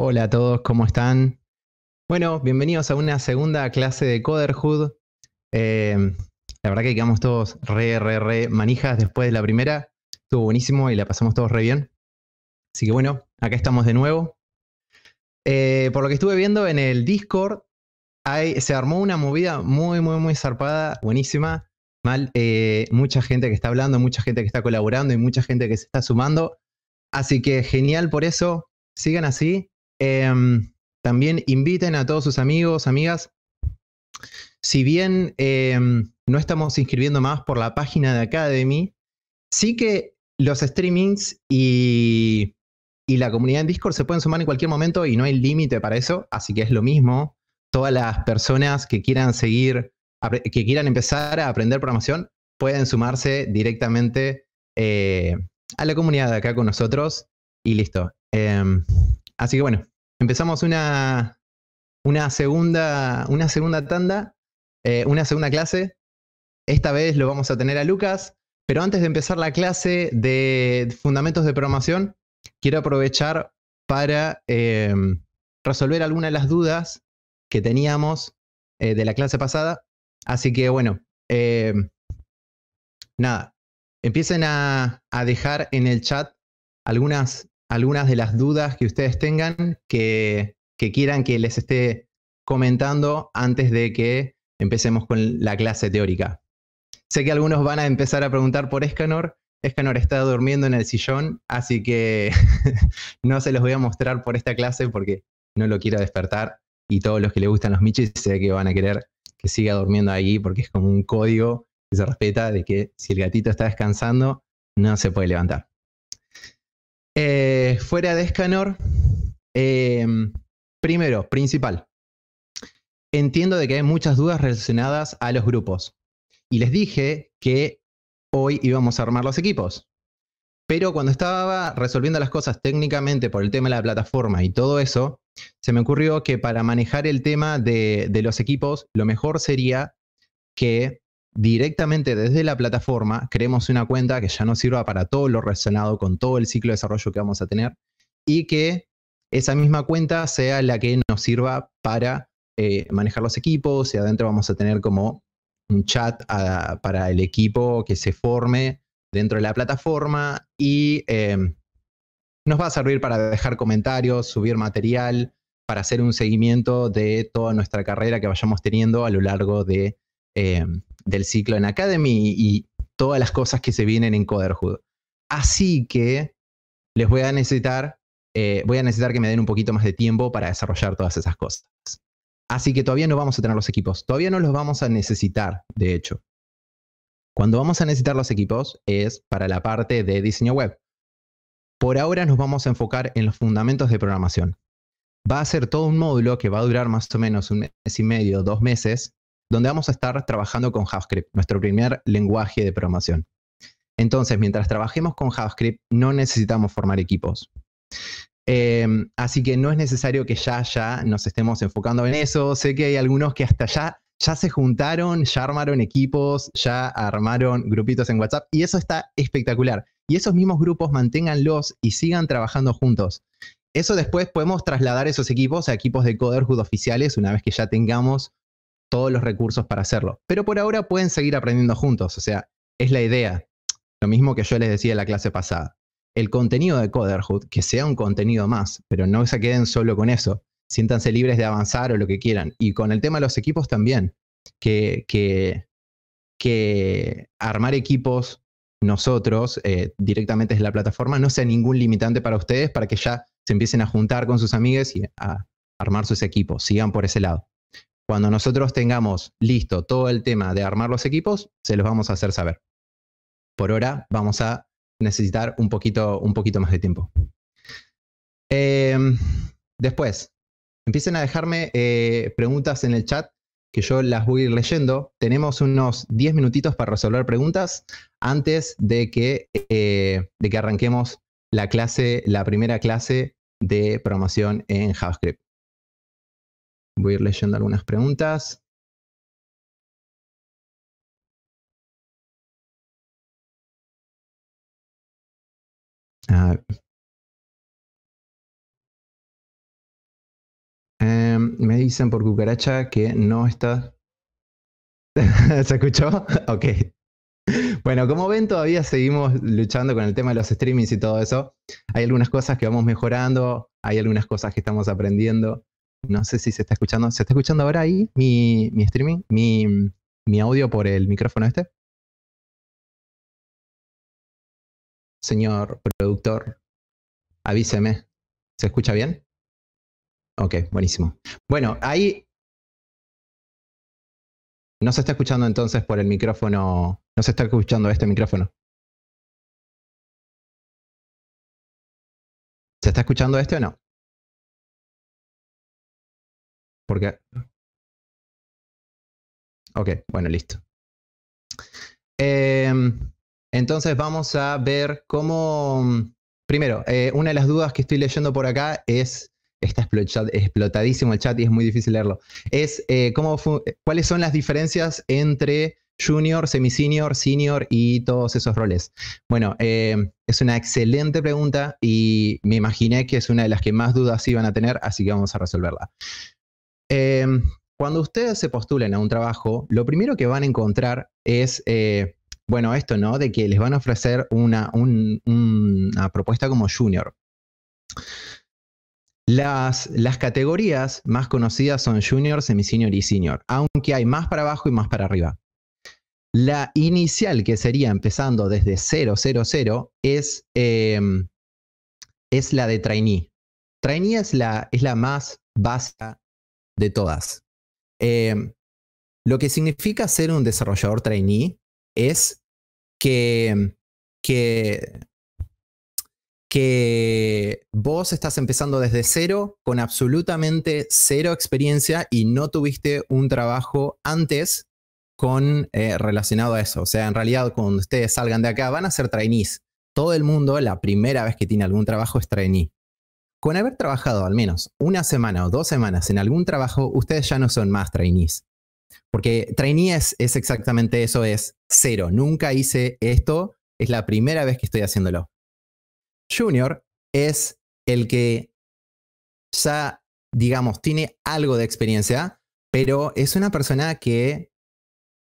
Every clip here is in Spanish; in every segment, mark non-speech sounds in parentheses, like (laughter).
Hola a todos, ¿cómo están? Bueno, bienvenidos a una segunda clase de Coderhood. Eh, la verdad que quedamos todos re, re, re manijas después de la primera. Estuvo buenísimo y la pasamos todos re bien. Así que bueno, acá estamos de nuevo. Eh, por lo que estuve viendo en el Discord, se armó una movida muy, muy, muy zarpada, buenísima. Mal, eh, mucha gente que está hablando, mucha gente que está colaborando y mucha gente que se está sumando. Así que genial por eso. Sigan así. Em, también inviten a todos sus amigos, amigas. Si bien em, no estamos inscribiendo más por la página de Academy, sí que los streamings y, la comunidad en Discord se pueden sumar en cualquier momento y no hay límite para eso, así que es lo mismo. Todas las personas que quieran seguir, que quieran empezar a aprender programación, pueden sumarse directamente eh, a la comunidad de acá con nosotros y listo. Em, Así que bueno, empezamos una, segunda, una segunda tanda, eh, una segunda clase. Esta vez lo vamos a tener a Lucas, pero antes de empezar la clase de fundamentos de programación, quiero aprovechar para em, resolver algunas de las dudas que teníamos eh, de la clase pasada. Así que bueno, em, nada, empiecen a, a dejar en el chat algunas algunas de las dudas que ustedes tengan que, quieran que les esté comentando antes de que empecemos con la clase teórica. Sé que algunos van a empezar a preguntar por Escanor. Escanor está durmiendo en el sillón, así que (laughs) no se los voy a mostrar por esta clase porque no lo quiero despertar. Y todos los que le gustan los Michis sé que van a querer que siga durmiendo allí porque es como un código que se respeta de que si el gatito está descansando, no se puede levantar. Eh, fuera de Escanor, eh, primero, principal. Entiendo de que hay muchas dudas relacionadas a los grupos. Y les dije que hoy íbamos a armar los equipos. Pero cuando estaba resolviendo las cosas técnicamente por el tema de la plataforma y todo eso, se me ocurrió que para manejar el tema de los equipos, lo mejor sería que directamente desde la plataforma creemos una cuenta que ya nos sirva para todo lo relacionado con todo el ciclo de desarrollo que vamos a tener y que esa misma cuenta sea la que nos sirva para eh, manejar los equipos y adentro vamos a tener como un chat ah, para el equipo que se forme dentro de la plataforma y em, nos va a servir para dejar comentarios, subir material, para hacer un seguimiento de toda nuestra carrera que vayamos teniendo a lo largo de eh, del ciclo en Academy y, todas las cosas que se vienen en Coderhood. Así que les voy a necesitar, eh, voy a necesitar que me den un poquito más de tiempo para desarrollar todas esas cosas. Así que todavía no vamos a tener los equipos, todavía no los vamos a necesitar, de hecho. Cuando vamos a necesitar los equipos es para la parte de diseño web. Por ahora nos vamos a enfocar en los fundamentos de programación. Va a ser todo un módulo que va a durar más o menos un mes y medio, dos meses, donde vamos a estar trabajando con JavaScript, nuestro primer lenguaje de programación. Entonces, mientras trabajemos con JavaScript, no necesitamos formar equipos. Em, así que no es necesario que ya, ya nos estemos enfocando en eso. Sé que hay algunos que hasta ya, ya se juntaron, ya armaron equipos, ya armaron grupitos en WhatsApp y eso está espectacular. Y esos mismos grupos manténganlos y sigan trabajando juntos. Eso después podemos trasladar esos equipos a equipos de Coderhood oficiales una vez que ya tengamos todos los recursos para hacerlo. Pero por ahora pueden seguir aprendiendo juntos, o sea, es la idea. Lo mismo que yo les decía en la clase pasada. El contenido de Coderhood, que sea un contenido más, pero no se queden solo con eso. Siéntanse libres de avanzar o lo que quieran. Y con el tema de los equipos también, que, que, armar equipos nosotros eh, directamente desde la plataforma no sea ningún limitante para ustedes para que ya se empiecen a juntar con sus amigos y a armar sus equipos. Sigan por ese lado. Cuando nosotros tengamos listo todo el tema de armar los equipos, se los vamos a hacer saber. Por ahora vamos a necesitar un poquito, un poquito más de tiempo. Em, después, empiecen a dejarme eh, preguntas en el chat que yo las voy a ir leyendo. Tenemos unos 10 minutitos para resolver preguntas antes de que, eh, de que arranquemos la clase, la primera clase de programación en JavaScript. Voy a ir leyendo algunas preguntas. Em, me dicen por cucaracha que no está. (laughs) ¿Se escuchó? (laughs) ok. Bueno, como ven, todavía seguimos luchando con el tema de los streamings y todo eso. Hay algunas cosas que vamos mejorando, hay algunas cosas que estamos aprendiendo. No sé si se está escuchando. ¿Se está escuchando ahora ahí mi, streaming? Mi, mi audio por el micrófono este? Señor productor, avíseme. ¿Se escucha bien? Ok, buenísimo. Bueno, ahí... No se está escuchando entonces por el micrófono... No se está escuchando este micrófono. ¿Se está escuchando este o no? Porque... Ok, bueno, listo. Em, entonces vamos a ver cómo... Primero, eh, una de las dudas que estoy leyendo por acá es, está explotadísimo el chat y es muy difícil leerlo, es eh, cómo cuáles son las diferencias entre junior, semi-senior, senior y todos esos roles. Bueno, em, es una excelente pregunta y me imaginé que es una de las que más dudas iban a tener, así que vamos a resolverla. Em, cuando ustedes se postulan a un trabajo, lo primero que van a encontrar es, eh, bueno, esto, ¿no? De que les van a ofrecer una, propuesta como junior. Las, las, categorías más conocidas son junior, Semi-Senior y senior, aunque hay más para abajo y más para arriba. La inicial, que sería empezando desde 000, es, em, es la de trainee. Trainee es la, es la más básica de todas. Eh, lo que significa ser un desarrollador trainee es que, que, vos estás empezando desde cero, con absolutamente cero experiencia y no tuviste un trabajo antes con, eh, relacionado a eso. O sea, en realidad cuando ustedes salgan de acá van a ser trainees. Todo el mundo la primera vez que tiene algún trabajo es trainee. Con haber trabajado al menos una semana o dos semanas en algún trabajo, ustedes ya no son más trainees. Porque trainees es, exactamente eso, es cero. Nunca hice esto, es la primera vez que estoy haciéndolo. Junior es el que ya, digamos, tiene algo de experiencia, pero es una persona que,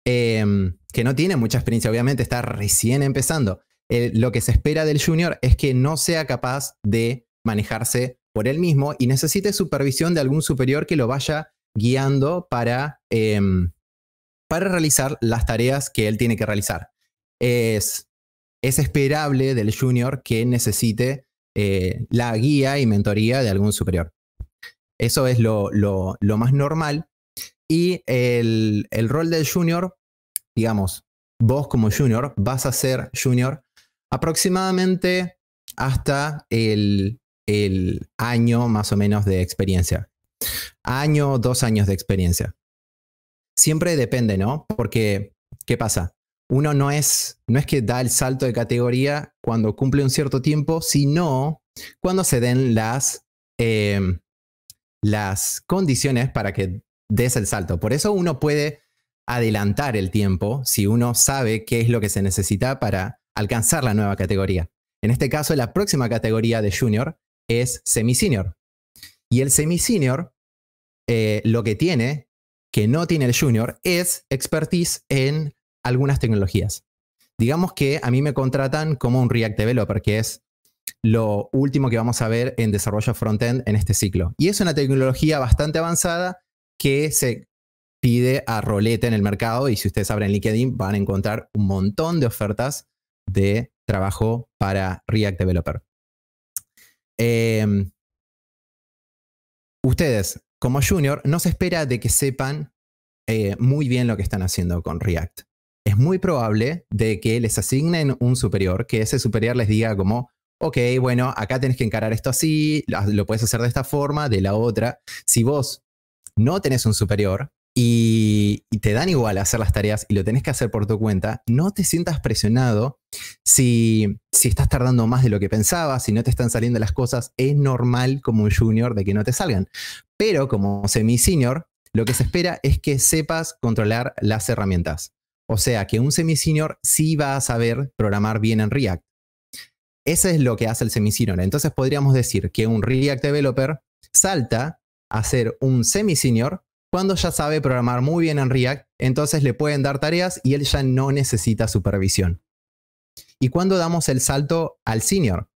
em, que no tiene mucha experiencia, obviamente está recién empezando. lo que se espera del junior es que no sea capaz de manejarse por él mismo y necesite supervisión de algún superior que lo vaya guiando para, em, para realizar las tareas que él tiene que realizar. Es, es esperable del junior que necesite eh, la guía y mentoría de algún superior. Eso es lo, más normal. Y el, el rol del junior, digamos, vos como junior vas a ser junior aproximadamente hasta el el año más o menos de experiencia. Año, dos años de experiencia. Siempre depende, ¿no? Porque, ¿qué pasa? Uno no es, no es que da el salto de categoría cuando cumple un cierto tiempo, sino cuando se den las, em, las condiciones para que des el salto. Por eso uno puede adelantar el tiempo si uno sabe qué es lo que se necesita para alcanzar la nueva categoría. En este caso, la próxima categoría de junior es semi-senior. Y el semi-senior eh, lo que tiene, que no tiene el junior, es expertise en algunas tecnologías. Digamos que a mí me contratan como un React Developer, que es lo último que vamos a ver en desarrollo front-end en este ciclo. Y es una tecnología bastante avanzada que se pide a rolete en el mercado y si ustedes abren LinkedIn van a encontrar un montón de ofertas de trabajo para React Developer. Em, ustedes, como junior, no se espera de que sepan eh, muy bien lo que están haciendo con React. Es muy probable de que les asignen un superior, que ese superior les diga como, ok, bueno, acá tenés que encarar esto así, lo puedes hacer de esta forma, de la otra. Si vos no tenés un superior, y, te dan igual hacer las tareas y lo tenés que hacer por tu cuenta, no te sientas presionado si, estás tardando más de lo que pensabas, si no te están saliendo las cosas, es normal como un junior de que no te salgan. Pero como semi-senior, lo que se espera es que sepas controlar las herramientas. O sea, que un semi-senior sí va a saber programar bien en React. Ese es lo que hace el semi-senior. Entonces podríamos decir que un React developer salta a ser un semi-senior cuando ya sabe programar muy bien en React, entonces le pueden dar tareas y él ya no necesita supervisión. ¿Y cuándo damos el salto al senior?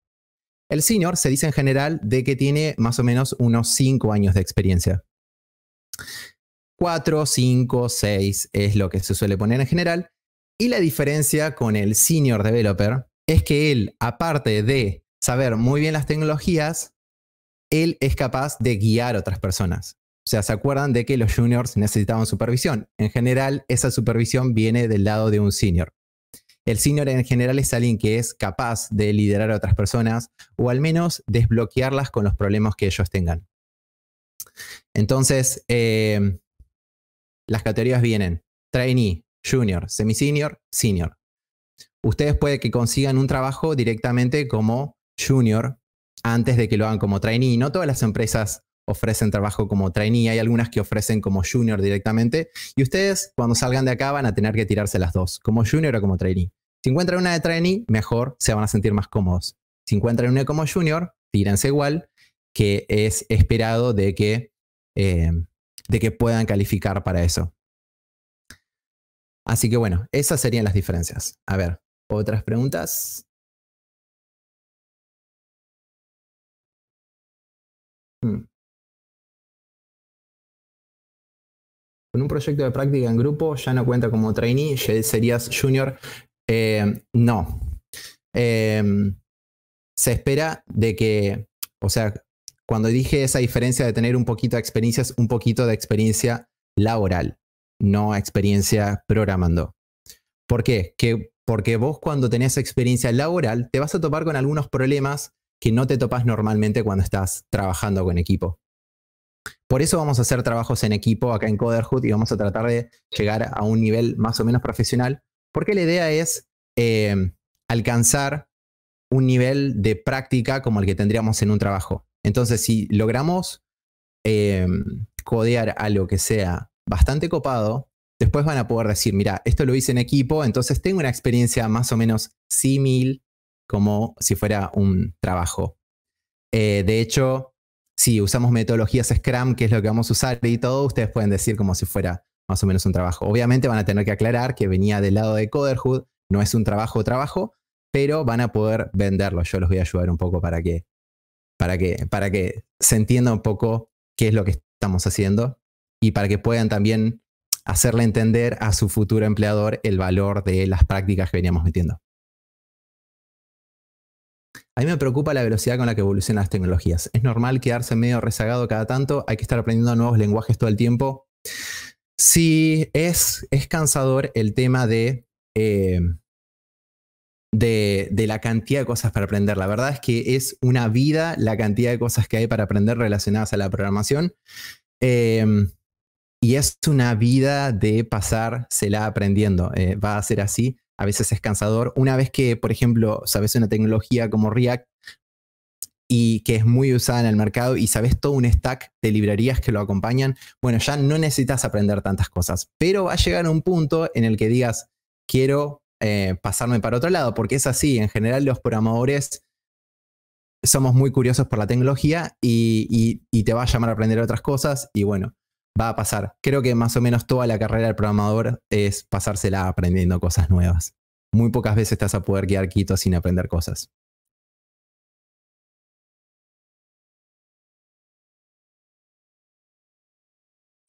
El senior se dice en general de que tiene más o menos unos 5 años de experiencia. 4, 5, 6 es lo que se suele poner en general. Y la diferencia con el senior developer es que él, aparte de saber muy bien las tecnologías, él es capaz de guiar a otras personas sea, se acuerdan de que los juniors necesitaban supervisión. En general, esa supervisión viene del lado de un senior. El senior en general es alguien que es capaz de liderar a otras personas o al menos desbloquearlas con los problemas que ellos tengan. Entonces, eh, las categorías vienen trainee, junior, semi-senior, senior. Ustedes puede que consigan un trabajo directamente como junior antes de que lo hagan como trainee. No todas las empresas ofrecen trabajo como trainee, hay algunas que ofrecen como junior directamente, y ustedes cuando salgan de acá van a tener que tirarse las dos, como junior o como trainee. Si encuentran una de trainee, mejor, se van a sentir más cómodos. Si encuentran una como junior, tírense igual, que es esperado de que, eh, de que puedan calificar para eso. Así que bueno, esas serían las diferencias. A ver, otras preguntas. Hmm. con un proyecto de práctica en grupo ya no cuenta como trainee, ya serías junior. Eh, no. Eh, se espera de que, o sea, cuando dije esa diferencia de tener un poquito de experiencia, es un poquito de experiencia laboral, no experiencia programando. ¿Por qué? Que porque vos cuando tenés experiencia laboral te vas a topar con algunos problemas que no te topas normalmente cuando estás trabajando con equipo. Por eso vamos a hacer trabajos en equipo acá en Coderhood y vamos a tratar de llegar a un nivel más o menos profesional, porque la idea es eh, alcanzar un nivel de práctica como el que tendríamos en un trabajo. Entonces, si logramos eh, codear algo que sea bastante copado, después van a poder decir, mira, esto lo hice en equipo, entonces tengo una experiencia más o menos similar como si fuera un trabajo. Eh, de hecho, si usamos metodologías Scrum, que es lo que vamos a usar y todo, ustedes pueden decir como si fuera más o menos un trabajo. Obviamente van a tener que aclarar que venía del lado de Coderhood, no es un trabajo trabajo, pero van a poder venderlo. Yo los voy a ayudar un poco para que, para que, para que se entienda un poco qué es lo que estamos haciendo y para que puedan también hacerle entender a su futuro empleador el valor de las prácticas que veníamos metiendo. A mí me preocupa la velocidad con la que evolucionan las tecnologías. Es normal quedarse medio rezagado cada tanto, hay que estar aprendiendo nuevos lenguajes todo el tiempo. Sí, es, es cansador el tema de, eh, de, la cantidad de cosas para aprender. La verdad es que es una vida la cantidad de cosas que hay para aprender relacionadas a la programación. Em, y es una vida de pasársela aprendiendo. Eh, va a ser así a veces es cansador. Una vez que, por ejemplo, sabes una tecnología como React y que es muy usada en el mercado y sabes todo un stack de librerías que lo acompañan, bueno, ya no necesitas aprender tantas cosas, pero va a llegar un punto en el que digas, quiero eh, pasarme para otro lado, porque es así, en general los programadores somos muy curiosos por la tecnología y te va a llamar a aprender otras cosas y bueno, va a pasar. Creo que más o menos toda la carrera del programador es pasársela aprendiendo cosas nuevas. Muy pocas veces estás a poder quedar quieto sin aprender cosas.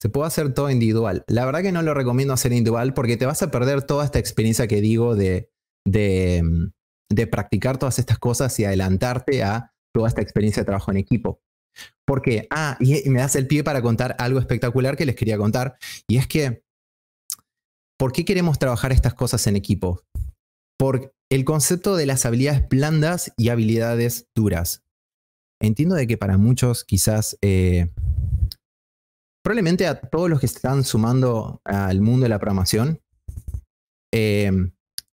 Se puede hacer todo individual. La verdad que no lo recomiendo hacer individual porque te vas a perder toda esta experiencia que digo de, de, mm, de practicar todas estas cosas y adelantarte a toda esta experiencia de trabajo en equipo. Porque Ah, y, me das el pie para contar algo espectacular que les quería contar. Y es que, ¿por qué queremos trabajar estas cosas en equipo? Por el concepto de las habilidades blandas y habilidades duras. Entiendo de que para muchos quizás... Eh, probablemente a todos los que están sumando al mundo de la programación, eh,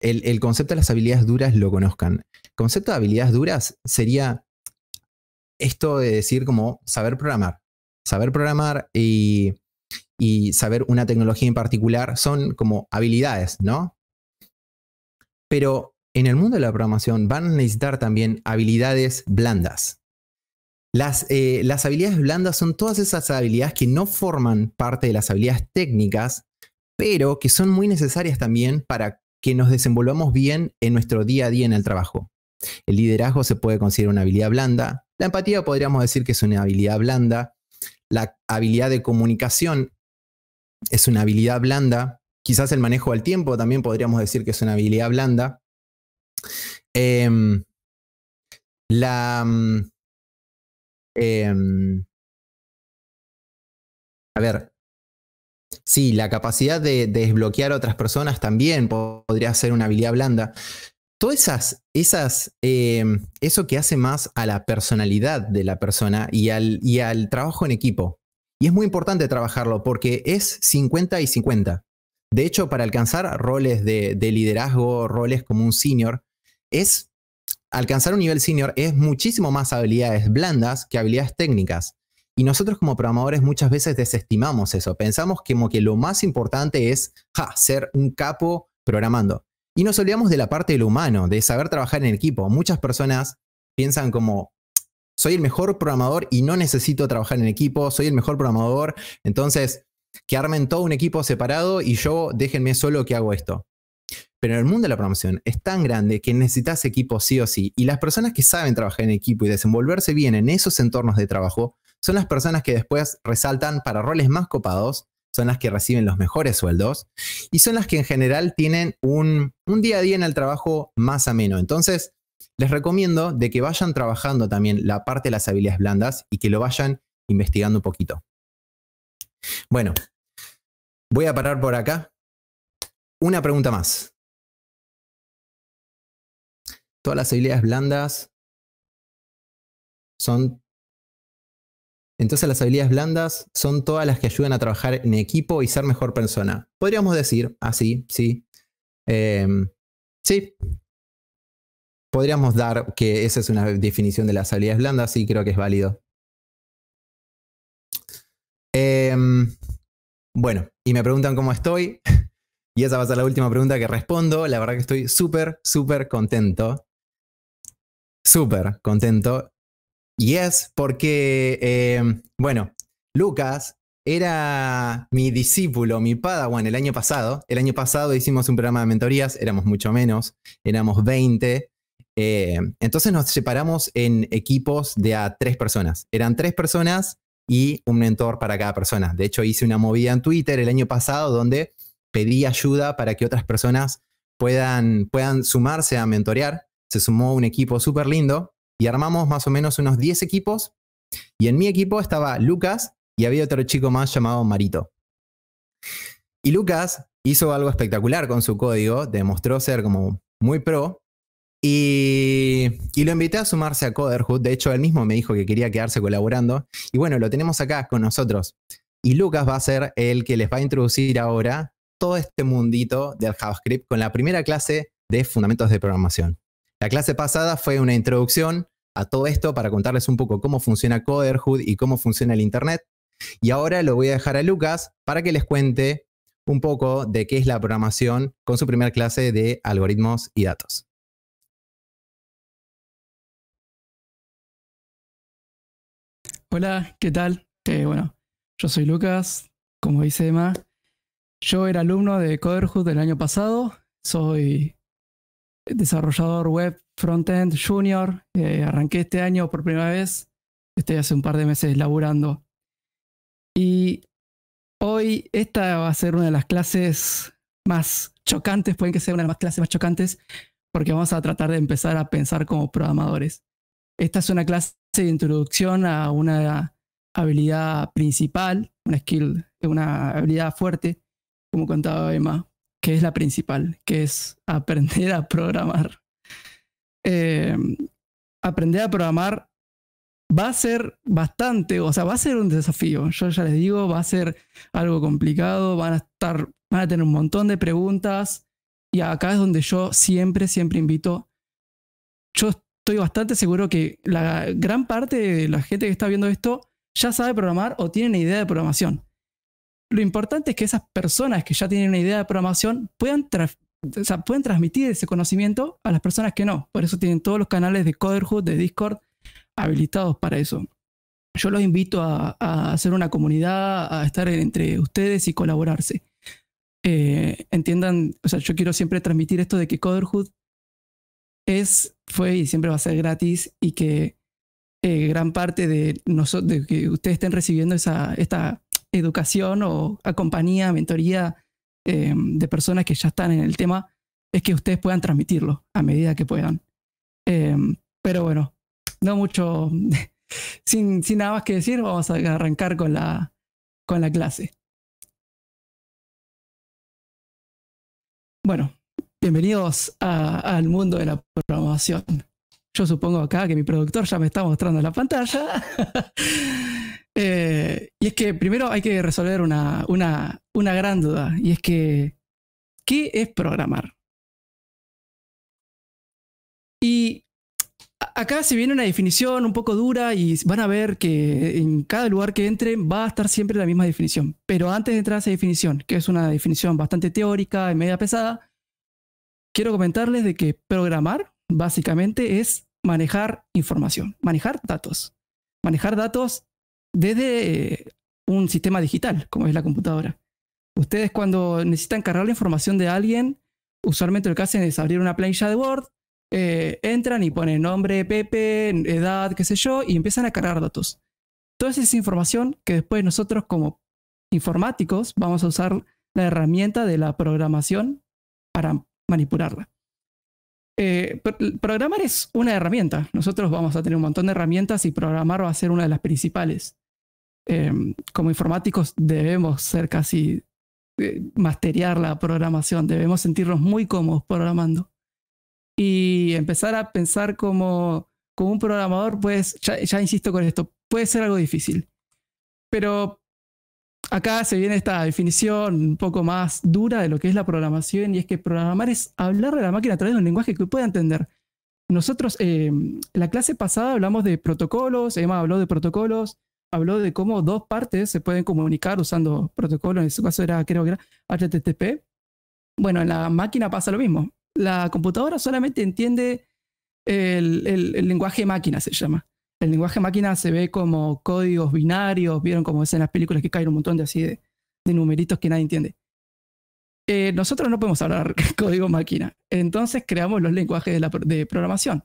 el, el, concepto de las habilidades duras lo conozcan. El concepto de habilidades duras sería esto de decir como saber programar, saber programar y, saber una tecnología en particular son como habilidades, ¿no? Pero en el mundo de la programación van a necesitar también habilidades blandas. Eh, las habilidades blandas son todas esas habilidades que no forman parte de las habilidades técnicas, pero que son muy necesarias también para que nos desenvolvamos bien en nuestro día a día en el trabajo. El liderazgo se puede considerar una habilidad blanda, la empatía podríamos decir que es una habilidad blanda. La habilidad de comunicación es una habilidad blanda. Quizás el manejo del tiempo también podríamos decir que es una habilidad blanda. Em, la. Mm, em, a ver. Sí, la capacidad de, de desbloquear a otras personas también podría ser una habilidad blanda. Todas esas, esas em, eso que hace más a la personalidad de la persona y al, y al trabajo en equipo. Y es muy importante trabajarlo porque es 50 y 50. De hecho, para alcanzar roles de, liderazgo, roles como un senior, es alcanzar un nivel senior es muchísimo más habilidades blandas que habilidades técnicas. Y nosotros como programadores muchas veces desestimamos eso. Pensamos que, que lo más importante es ser un capo programando. Y nos olvidamos de la parte de lo humano, de saber trabajar en equipo. Muchas personas piensan como, soy el mejor programador y no necesito trabajar en equipo, soy el mejor programador, entonces que armen todo un equipo separado y yo déjenme solo que hago esto. Pero el mundo de la programación es tan grande que necesitas equipo sí o sí. Y las personas que saben trabajar en equipo y desenvolverse bien en esos entornos de trabajo son las personas que después resaltan para roles más copados son las que reciben los mejores sueldos y son las que en general tienen un, día a día en el trabajo más ameno. Entonces, les recomiendo de que vayan trabajando también la parte de las habilidades blandas y que lo vayan investigando un poquito. Bueno, voy a parar por acá. Una pregunta más. Todas las habilidades blandas son entonces las habilidades blandas son todas las que ayudan a trabajar en equipo y ser mejor persona. Podríamos decir así, ah, sí. Em, sí. Podríamos dar que esa es una definición de las habilidades blandas, y creo que es válido. Em, bueno, y me preguntan cómo estoy. (laughs) Y esa va a ser la última pregunta que respondo. La verdad que estoy súper, súper contento. Súper contento. Y es porque, eh, bueno, Lucas era mi discípulo, mi padawan el año pasado. El año pasado hicimos un programa de mentorías, éramos mucho menos, éramos 20. Eh, entonces nos separamos en equipos de a tres personas. Eran tres personas y un mentor para cada persona. De hecho, hice una movida en Twitter el año pasado donde pedí ayuda para que otras personas puedan, puedan sumarse a mentorear. Se sumó un equipo súper lindo y armamos más o menos unos 10 equipos. Y en mi equipo estaba Lucas y había otro chico más llamado Marito. Y Lucas hizo algo espectacular con su código, demostró ser como muy pro. Y, lo invité a sumarse a Coderhood. De hecho, él mismo me dijo que quería quedarse colaborando. Y bueno, lo tenemos acá con nosotros. Y Lucas va a ser el que les va a introducir ahora todo este mundito del JavaScript con la primera clase de fundamentos de programación. La clase pasada fue una introducción a todo esto para contarles un poco cómo funciona Coderhood y cómo funciona el Internet. Y ahora lo voy a dejar a Lucas para que les cuente un poco de qué es la programación con su primera clase de algoritmos y datos. Hola, ¿qué tal? Eh, bueno, yo soy Lucas, como dice Emma. Yo era alumno de Coderhood el año pasado, soy desarrollador web frontend junior. arranqué este año por primera vez. Estoy hace un par de meses laburando. Y hoy esta va a ser una de las clases más chocantes, pueden que sea una de las clases más chocantes, porque vamos a tratar de empezar a pensar como programadores. Esta es una clase de introducción a una habilidad principal, una skill, una habilidad fuerte, como contaba Emma, que es la principal, que es aprender a programar. Em, aprender a programar va a ser bastante, o sea, va a ser un desafío. Yo ya les digo, va a ser algo complicado, van a estar, van a tener un montón de preguntas. Y acá es donde yo siempre, siempre invito. Yo estoy bastante seguro que la gran parte de la gente que está viendo esto ya sabe programar o tiene una idea de programación. Lo importante es que esas personas que ya tienen una idea de programación puedan, transmitir ese conocimiento a las personas que no. Por eso tienen todos los canales de Coderhood, de Discord, habilitados para eso. Yo los invito a, hacer una comunidad, a estar entre ustedes y colaborarse. Eh, entiendan, o sea, yo quiero siempre transmitir esto de que Coderhood es, fue y siempre va a ser gratis y que eh, gran parte de, que ustedes estén recibiendo esa, esta educación o a compañía, mentoría eh, de personas que ya están en el tema, es que ustedes puedan transmitirlo a medida que puedan. Eh, pero bueno, no mucho, (laughs) sin, sin nada más que decir, vamos a arrancar con la, con la clase. Bueno, bienvenidos al mundo de la programación. Yo supongo acá que mi productor ya me está mostrando la pantalla. (laughs) Eh, y es que primero hay que resolver una, gran duda, y es que, ¿qué es programar? Y acá se viene una definición un poco dura y van a ver que en cada lugar que entren va a estar siempre la misma definición. Pero antes de entrar a esa definición, que es una definición bastante teórica y media pesada, quiero comentarles de que programar básicamente es manejar información, manejar datos. Manejar datos desde un sistema digital, como es la computadora. Ustedes cuando necesitan cargar la información de alguien, usualmente lo que hacen es abrir una planilla de Word, eh, entran y ponen nombre, Pepe, edad, qué sé yo, y empiezan a cargar datos. Toda esa información que después nosotros como informáticos vamos a usar la herramienta de la programación para manipularla. Eh, programar es una herramienta. Nosotros vamos a tener un montón de herramientas y programar va a ser una de las principales. Em, como informáticos debemos ser casi eh, la programación, debemos sentirnos muy cómodos programando y empezar a pensar como, como un programador, pues ya, insisto con esto, puede ser algo difícil, pero acá se viene esta definición un poco más dura de lo que es la programación y es que programar es hablarle a la máquina a través de un lenguaje que pueda entender. Nosotros, en em, la clase pasada hablamos de protocolos, Emma habló de protocolos, habló de cómo dos partes se pueden comunicar usando protocolos, en su caso era, creo que era HTTP. Bueno, en la máquina pasa lo mismo. La computadora solamente entiende el, el, lenguaje máquina, se llama. El lenguaje máquina se ve como códigos binarios, vieron como es en las películas que caen un montón de así de, numeritos que nadie entiende. Eh, nosotros no podemos hablar (laughs) código máquina, entonces creamos los lenguajes de programación,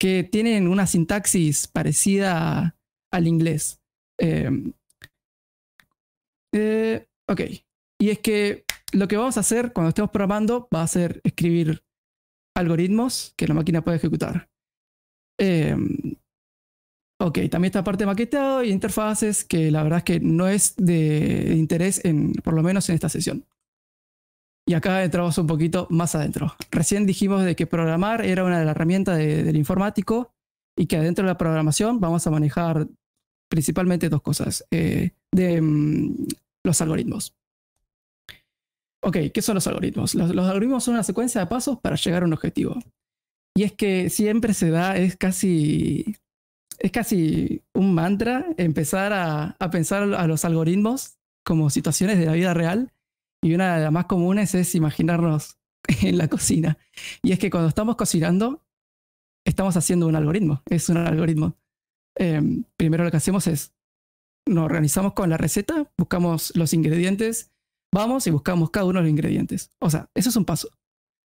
que tienen una sintaxis parecida al inglés Em, eh, ok. Y es que lo que vamos a hacer cuando estemos programando va a ser escribir algoritmos que la máquina puede ejecutar. Em, ok, también está parte de maquetado y interfaces, que la verdad es que no es de interés, en, por lo menos en esta sesión. Y acá entramos un poquito más adentro. Recién dijimos de que programar era una de las herramientas del informático y que adentro de la programación vamos a manejar principalmente dos cosas eh, de mm, los algoritmos. Ok, ¿qué son los algoritmos? Los, algoritmos son una secuencia de pasos para llegar a un objetivo. Y es que siempre se da, es casi, es casi un mantra empezar a pensar a los algoritmos como situaciones de la vida real. Y una de las más comunes es imaginarnos (laughs) en la cocina. Y es que cuando estamos cocinando, estamos haciendo un algoritmo, es un algoritmo. Em, primero lo que hacemos es nos organizamos con la receta, buscamos los ingredientes, vamos y buscamos cada uno de los ingredientes. O sea, eso es un paso.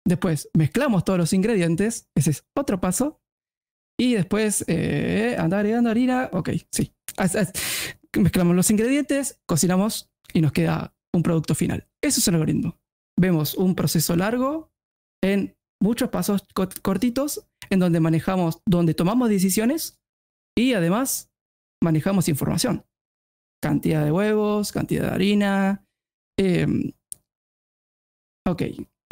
Después mezclamos todos los ingredientes, ese es otro paso. Y después eh, andar y harina, ok, sí. Mezclamos los ingredientes, cocinamos y nos queda un producto final. Eso es el algoritmo. Vemos un proceso largo en muchos pasos cortitos en donde manejamos, donde tomamos decisiones y además, manejamos información. Cantidad de huevos, cantidad de harina. Em, ok,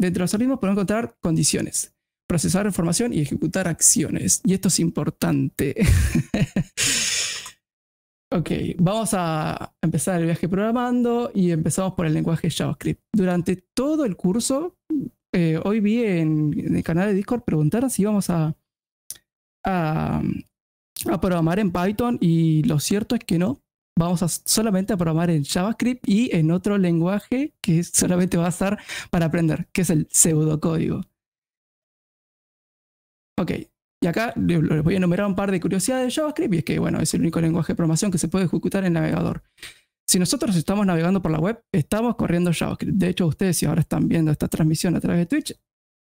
dentro de los algoritmos podemos encontrar condiciones, procesar información y ejecutar acciones. Y esto es importante. (laughs) ok, vamos a empezar el viaje programando y empezamos por el lenguaje JavaScript. Durante todo el curso, eh, hoy vi en, el canal de Discord preguntar si íbamos a a programar en Python y lo cierto es que no. Vamos a solamente a programar en JavaScript y en otro lenguaje que (laughs) solamente va a estar para aprender, que es el pseudocódigo. Ok, y acá les voy a enumerar un par de curiosidades de JavaScript y es que, bueno, es el único lenguaje de programación que se puede ejecutar en navegador. Si nosotros estamos navegando por la web, estamos corriendo JavaScript. De hecho, ustedes si ahora están viendo esta transmisión a través de Twitch,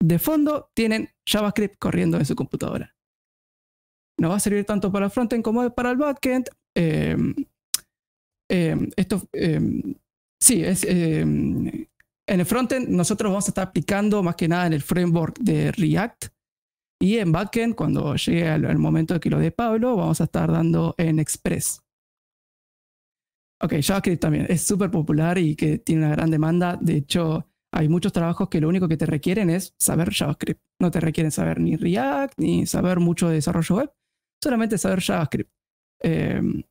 de fondo tienen JavaScript corriendo en su computadora nos va a servir tanto para el frontend como para el backend. Em, em, esto, em, sí, es, en el frontend nosotros vamos a estar aplicando más que nada en el framework de React. Y en backend, cuando llegue el, momento de que lo dé Pablo, vamos a estar dando en Express. Ok, JavaScript también es súper popular y que tiene una gran demanda. De hecho, hay muchos trabajos que lo único que te requieren es saber JavaScript. No te requieren saber ni React, ni saber mucho de desarrollo web solamente saber JavaScript. Em,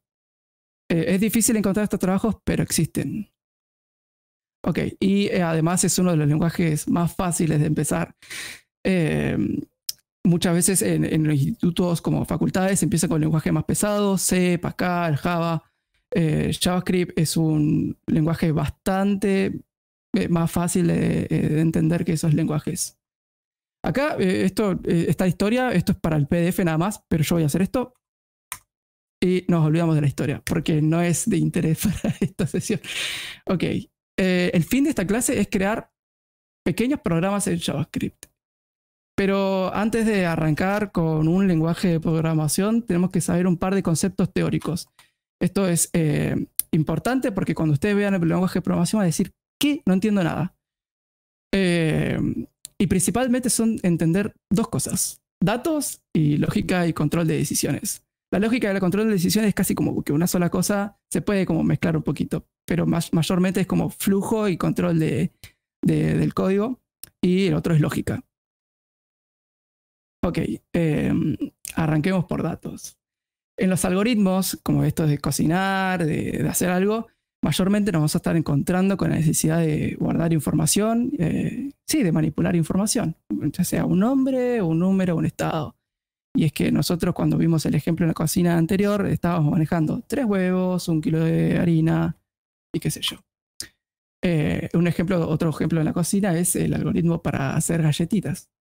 eh, es difícil encontrar estos trabajos, pero existen. Ok, y eh, además es uno de los lenguajes más fáciles de empezar. Em, muchas veces en, los institutos como facultades empiezan con lenguajes más pesados, C, Pascal, Java. Eh, JavaScript es un lenguaje bastante más fácil de entender que esos lenguajes. Acá, eh, esto, eh, esta historia, esto es para el PDF nada más, pero yo voy a hacer esto. Y nos olvidamos de la historia, porque no es de interés (laughs) para esta sesión. Ok, eh, el fin de esta clase es crear pequeños programas en JavaScript. Pero antes de arrancar con un lenguaje de programación, tenemos que saber un par de conceptos teóricos. Esto es importante porque cuando ustedes vean el lenguaje de programación van a decir, ¿qué? No entiendo nada. Eh, y principalmente son entender dos cosas, datos y lógica y control de decisiones. La lógica del control de decisiones es casi como que una sola cosa se puede como mezclar un poquito, pero más, mayormente es como flujo y control del código y el otro es lógica. Ok, em, arranquemos por datos. En los algoritmos, como estos de cocinar, de hacer algo, mayormente nos vamos a estar encontrando con la necesidad de guardar información, eh, sí, de manipular información, ya sea un nombre, un número, un estado. Y es que nosotros cuando vimos el ejemplo en la cocina anterior, estábamos manejando tres huevos, un kilo de harina y qué sé yo. Eh, un ejemplo, otro ejemplo en la cocina es el algoritmo para hacer galletitas.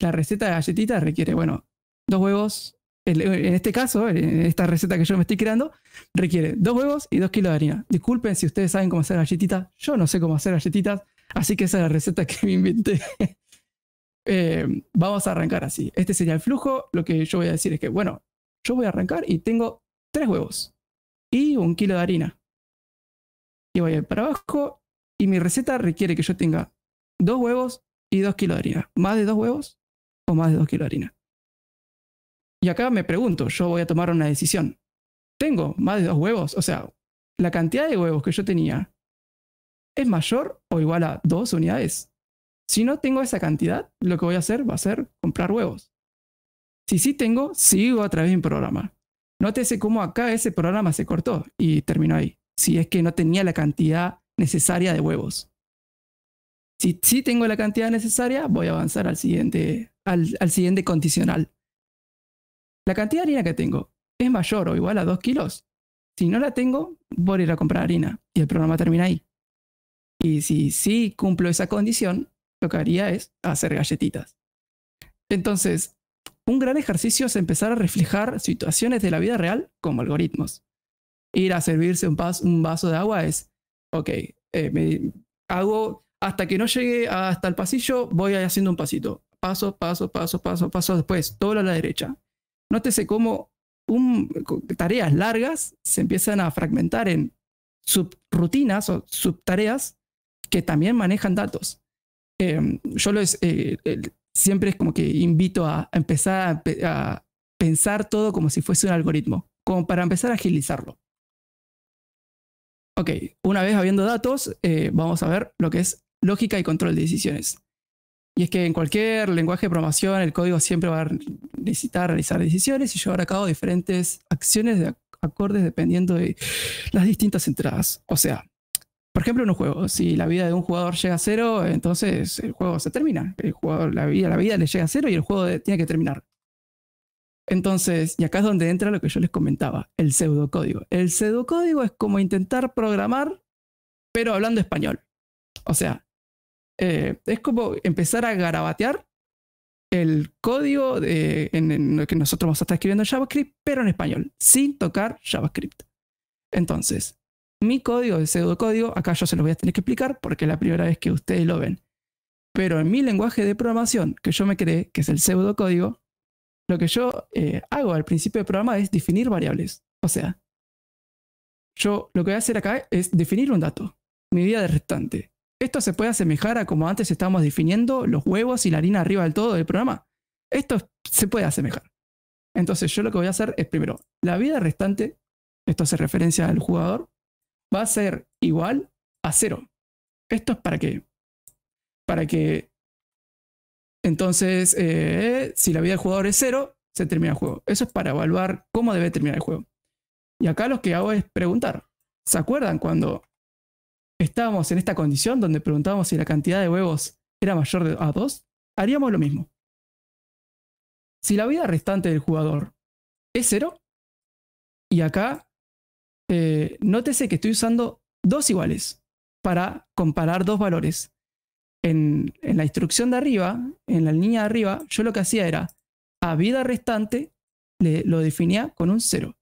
La receta de galletitas requiere, bueno, dos huevos, eh, en este caso, en eh, esta receta que yo me estoy creando, requiere dos huevos y dos kilos de harina. Disculpen si ustedes saben cómo hacer galletitas, yo no sé cómo hacer galletitas, así que esa es la receta que me inventé. (laughs) Eh, vamos a arrancar así. Este sería el flujo. Lo que yo voy a decir es que, bueno, yo voy a arrancar y tengo tres huevos y un kilo de harina. Y voy a ir para abajo y mi receta requiere que yo tenga dos huevos y dos kilos de harina. Más de dos huevos o más de dos kilos de harina. Y acá me pregunto, yo voy a tomar una decisión. ¿Tengo más de dos huevos? O sea, la cantidad de huevos que yo tenía es mayor o igual a dos unidades. Si no tengo esa cantidad, lo que voy a hacer va a ser comprar huevos. Si sí tengo, sigo a través de un programa. Nótese cómo acá ese programa se cortó y terminó ahí. Si es que no tenía la cantidad necesaria de huevos. Si sí tengo la cantidad necesaria, voy a avanzar al siguiente, al siguiente condicional la cantidad de harina que tengo es mayor o igual a 2 kilos, si no la tengo, voy a ir a comprar harina y el programa termina ahí. Y si sí cumplo esa condición, lo que haría es hacer galletitas. Entonces, un gran ejercicio es empezar a reflejar situaciones de la vida real como algoritmos. Ir a servirse un, vaso, de agua es, ok, eh, me hago hasta que no llegue hasta el pasillo, voy haciendo un pasito. Paso, paso, paso, paso, paso, después, todo a la derecha. Nótese cómo tareas largas se empiezan a fragmentar en subrutinas o subtareas que también manejan datos. Em, yo eh, siempre es como que invito a, empezar a, pensar todo como si fuese un algoritmo, como para empezar a agilizarlo. Ok, una vez habiendo datos, eh, vamos a ver lo que es lógica y control de decisiones. Y es que en cualquier lenguaje de programación el código siempre va a necesitar realizar decisiones y llevar a cabo diferentes acciones de acordes dependiendo de las distintas entradas. O sea, por ejemplo, en un juego, si la vida de un jugador llega a cero, entonces el juego se termina. El la vida, la vida le llega a cero y el juego tiene que terminar. Entonces, y acá es donde entra lo que yo les comentaba, el pseudocódigo. El pseudocódigo es como intentar programar, pero hablando español. O sea, eh, es como empezar a garabatear el código en, que nosotros vamos a estar escribiendo en JavaScript, pero en español, sin tocar JavaScript. Entonces, mi código, el pseudocódigo, acá yo se lo voy a tener que explicar porque es la primera vez que ustedes lo ven. Pero en mi lenguaje de programación, que yo me creé, que es el pseudocódigo, lo que yo eh, hago al principio del programa es definir variables. O sea, yo lo que voy a hacer acá es definir un dato, medida de restante. Esto se puede asemejar a como antes estábamos definiendo los huevos y la harina arriba del todo del programa. Esto se puede asemejar. Entonces yo lo que voy a hacer es primero, la vida restante, esto hace referencia al jugador, va a ser igual a cero. Esto es para que, para que, entonces, eh, si la vida del jugador es cero, se termina el juego. Eso es para evaluar cómo debe terminar el juego. Y acá lo que hago es preguntar, ¿se acuerdan cuando estábamos en esta condición donde preguntábamos si la cantidad de huevos era mayor a 2, haríamos lo mismo. Si la vida restante del jugador es 0, y acá eh, nótese que estoy usando dos iguales para comparar dos valores. En, la instrucción de arriba, en la línea de arriba, yo lo que hacía era a vida restante le, lo definía con un 0.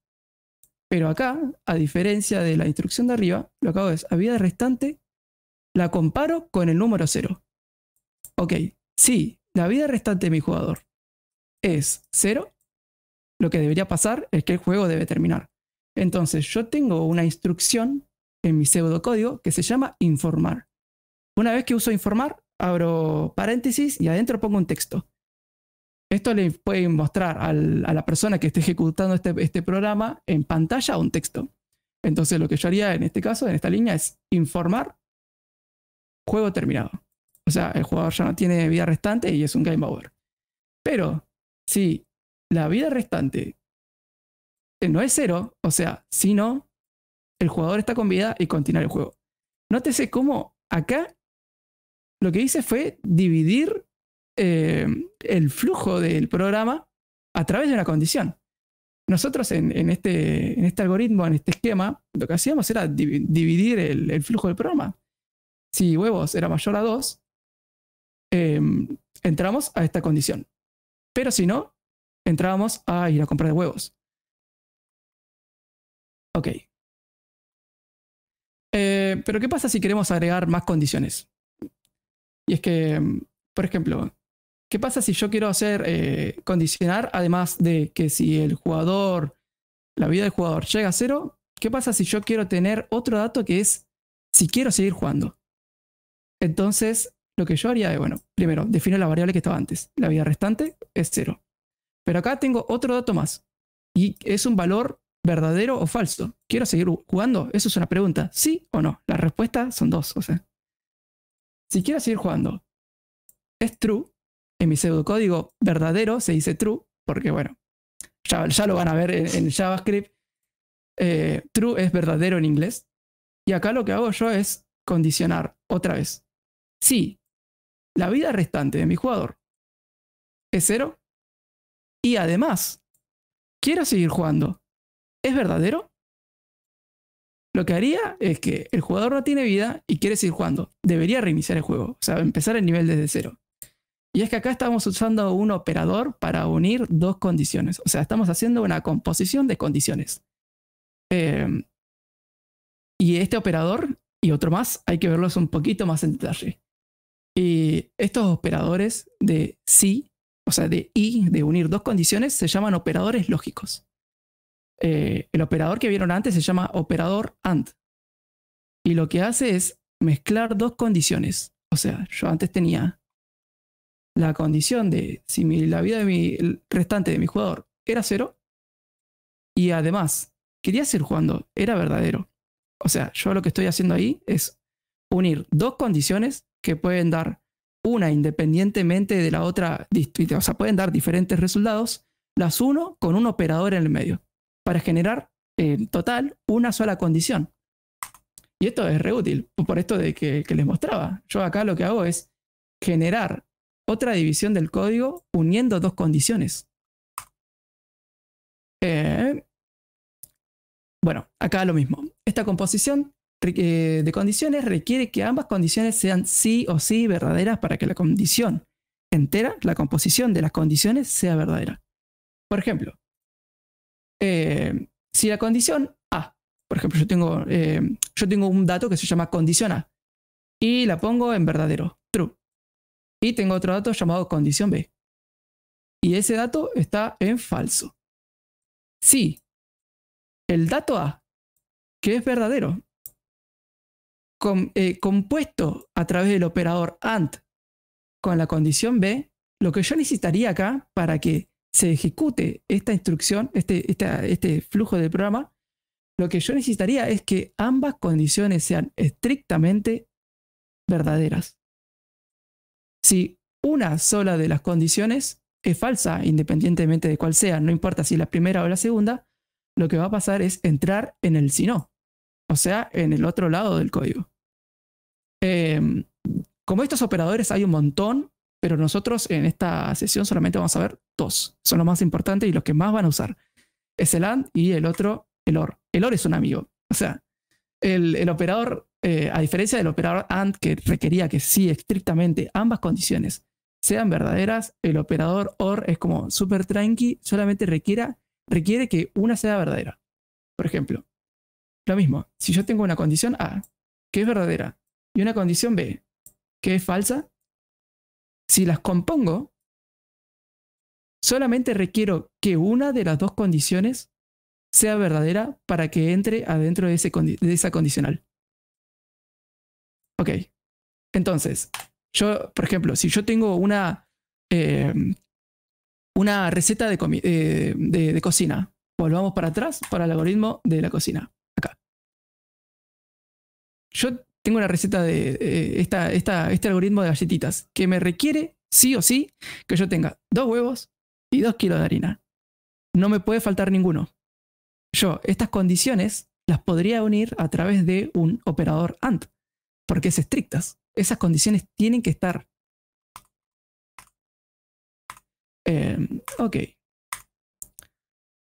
Pero acá, a diferencia de la instrucción de arriba, lo que hago es vida restante, la comparo con el número 0. Ok, si la vida restante de mi jugador es 0, lo que debería pasar es que el juego debe terminar. Entonces yo tengo una instrucción en mi pseudocódigo que se llama informar. Una vez que uso informar, abro paréntesis y adentro pongo un texto. Esto le puede mostrar a la persona que esté ejecutando este, este, programa en pantalla un texto. Entonces lo que yo haría en este caso, en esta línea, es informar juego terminado. O sea, el jugador ya no tiene vida restante y es un game over. Pero si la vida restante eh, no es cero, o sea, si no, el jugador está con vida y continúa el juego. Nótese cómo acá lo que hice fue dividir eh, el flujo del programa a través de una condición. Nosotros en, este, este, algoritmo, en este esquema, lo que hacíamos era dividir el, flujo del programa. Si huevos era mayor a 2, em, entramos a esta condición. Pero si no, entrábamos a ir a comprar huevos. Ok. Eh, pero ¿qué pasa si queremos agregar más condiciones? Y es que, em, por ejemplo, ¿Qué pasa si yo quiero hacer eh, condicionar, además de que si el jugador, la vida del jugador llega a cero, ¿qué pasa si yo quiero tener otro dato que es si quiero seguir jugando? Entonces, lo que yo haría es, bueno, primero, defino la variable que estaba antes. La vida restante es cero. Pero acá tengo otro dato más. Y es un valor verdadero o falso. ¿Quiero seguir jugando? Eso es una pregunta. ¿Sí o no? La respuesta son dos. O sea, si quiero seguir jugando, es true. En mi pseudocódigo verdadero se dice true, porque bueno, ya, lo van a ver en, JavaScript. Eh, true es verdadero en inglés. Y acá lo que hago yo es condicionar otra vez. Si la vida restante de mi jugador es cero y además quiero seguir jugando, ¿es verdadero? Lo que haría es que el jugador no tiene vida y quiere seguir jugando. Debería reiniciar el juego, o sea, empezar el nivel desde cero. Y es que acá estamos usando un operador para unir dos condiciones. O sea, estamos haciendo una composición de condiciones. Em, y este operador y otro más, hay que verlos un poquito más en detalle. Y estos operadores de sí, o sea, de y, de unir dos condiciones, se llaman operadores lógicos. Eh, el operador que vieron antes se llama operador AND. Y lo que hace es mezclar dos condiciones. O sea, yo antes tenía la condición de si mi, la vida de mi restante de mi jugador era cero y además quería ser jugando, era verdadero. O sea, yo lo que estoy haciendo ahí es unir dos condiciones que pueden dar una independientemente de la otra, o sea, pueden dar diferentes resultados, las uno con un operador en el medio para generar en total una sola condición. Y esto es reútil, por esto de que les mostraba. Yo acá lo que hago es generar otra división del código uniendo dos condiciones. Eh, bueno, acá lo mismo. Esta composición eh, de condiciones requiere que ambas condiciones sean sí o sí verdaderas para que la condición entera, la composición de las condiciones, sea verdadera. Por ejemplo, eh, si la condición A, por ejemplo, yo tengo, yo tengo un dato que se llama condición A y la pongo en verdadero, true. Y tengo otro dato llamado condición B. Y ese dato está en falso. Si el dato A, que es verdadero, eh, compuesto a través del operador AND con la condición B, lo que yo necesitaría acá para que se ejecute esta instrucción, este, este flujo de programa, lo que yo necesitaría es que ambas condiciones sean estrictamente verdaderas si una sola de las condiciones es falsa, independientemente de cuál sea, no importa si la primera o la segunda, lo que va a pasar es entrar en el si no, o sea, en el otro lado del código. Em, como estos operadores hay un montón, pero nosotros en esta sesión solamente vamos a ver dos. Son los más importantes y los que más van a usar. Es el AND y el otro, el OR. El OR es un amigo. O sea, el, el operador eh, a diferencia del operador AND que requería que sí, estrictamente ambas condiciones sean verdaderas, el operador OR es como súper tranqui, solamente requiere que una sea verdadera. Por ejemplo, lo mismo, si yo tengo una condición A, que es verdadera, y una condición B, que es falsa, si las compongo, solamente requiero que una de las dos condiciones sea verdadera para que entre adentro de, ese de esa condicional. Ok. Entonces, yo, por ejemplo, si yo tengo una, eh, una receta eh, de, cocina, volvamos para atrás para el algoritmo de la cocina. Acá. Yo tengo una receta de eh, este algoritmo de galletitas que me requiere, sí o sí, que yo tenga dos huevos y dos kilos de harina. No me puede faltar ninguno. Yo estas condiciones las podría unir a través de un operador AND porque es estrictas. Esas condiciones tienen que estar. Eh, ok.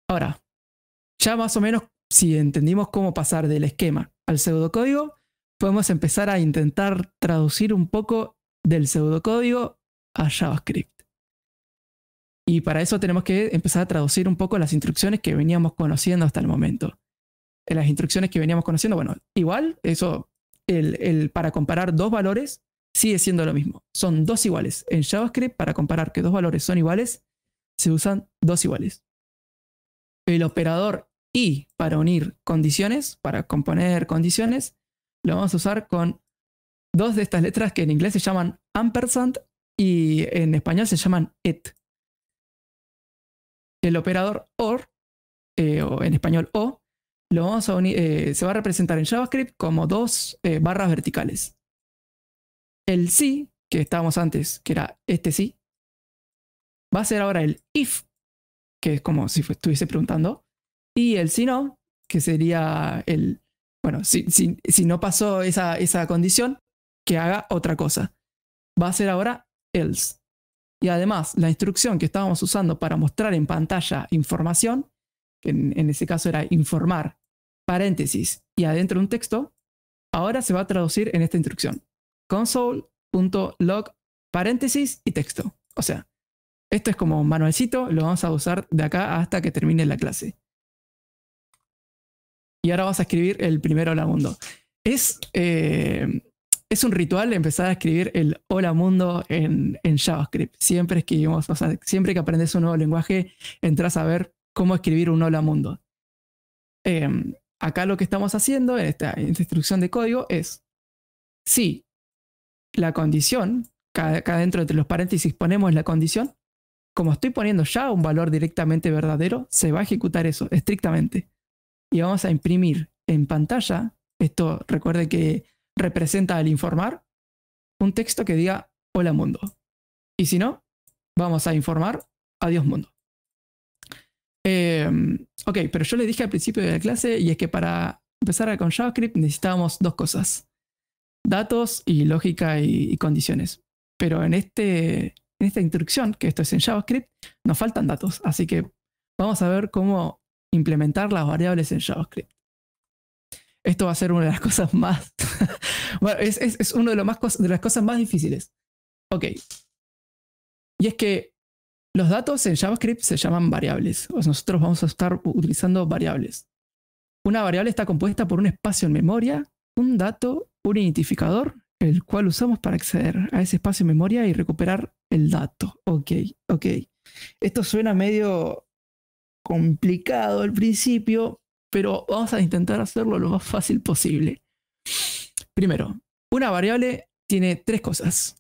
Ahora, ya más o menos si entendimos cómo pasar del esquema al pseudocódigo, podemos empezar a intentar traducir un poco del pseudocódigo a JavaScript. Y para eso tenemos que empezar a traducir un poco las instrucciones que veníamos conociendo hasta el momento. Eh, las instrucciones que veníamos conociendo, bueno, igual, eso el, para comparar dos valores sigue siendo lo mismo. Son dos iguales. En JavaScript, para comparar que dos valores son iguales, se usan dos iguales. El operador y para unir condiciones, para componer condiciones, lo vamos a usar con dos de estas letras que en inglés se llaman ampersand y en español se llaman et. El operador OR, eh, o en español O, lo eh, se va a representar en JavaScript como dos eh, barras verticales. El sí, que estábamos antes, que era este sí, va a ser ahora el if, que es como si estuviese preguntando, y el si no, que sería el, bueno, si, no pasó esa, esa condición, que haga otra cosa. Va a ser ahora else. Y además, la instrucción que estábamos usando para mostrar en pantalla información en, ese caso era informar, paréntesis, y adentro un texto, ahora se va a traducir en esta instrucción. console.log, paréntesis y texto. O sea, esto es como un manualcito, lo vamos a usar de acá hasta que termine la clase. Y ahora vas a escribir el primer hola mundo. Es, eh, es un ritual empezar a escribir el hola mundo en, JavaScript. Siempre siempre que aprendes un nuevo lenguaje, entras a ver cómo escribir un hola mundo. Em, acá lo que estamos haciendo en esta, instrucción de código es, si la condición, acá dentro de los paréntesis ponemos la condición, como estoy poniendo ya un valor directamente verdadero, se va a ejecutar eso estrictamente. Y vamos a imprimir en pantalla, esto recuerde que representa al informar, un texto que diga hola mundo. Y si no, vamos a informar adiós mundo. Em, ok, pero yo le dije al principio de la clase y es que para empezar con JavaScript necesitábamos dos cosas. Datos y lógica y, condiciones. Pero en, este, en esta instrucción, que esto es en JavaScript, nos faltan datos. Así que vamos a ver cómo implementar las variables en JavaScript. Esto va a ser una de las (laughs) cosas más... bueno, es, es, es una de, de las cosas más difíciles. Ok. Y es que los datos en JavaScript se llaman variables. nosotros vamos a estar utilizando variables. Una variable está compuesta por un espacio en memoria, un dato, un identificador, el cual usamos para acceder a ese espacio en memoria y recuperar el dato. Ok, ok. Esto suena medio complicado al principio, pero vamos a intentar hacerlo lo más fácil posible. Primero, una variable tiene tres cosas.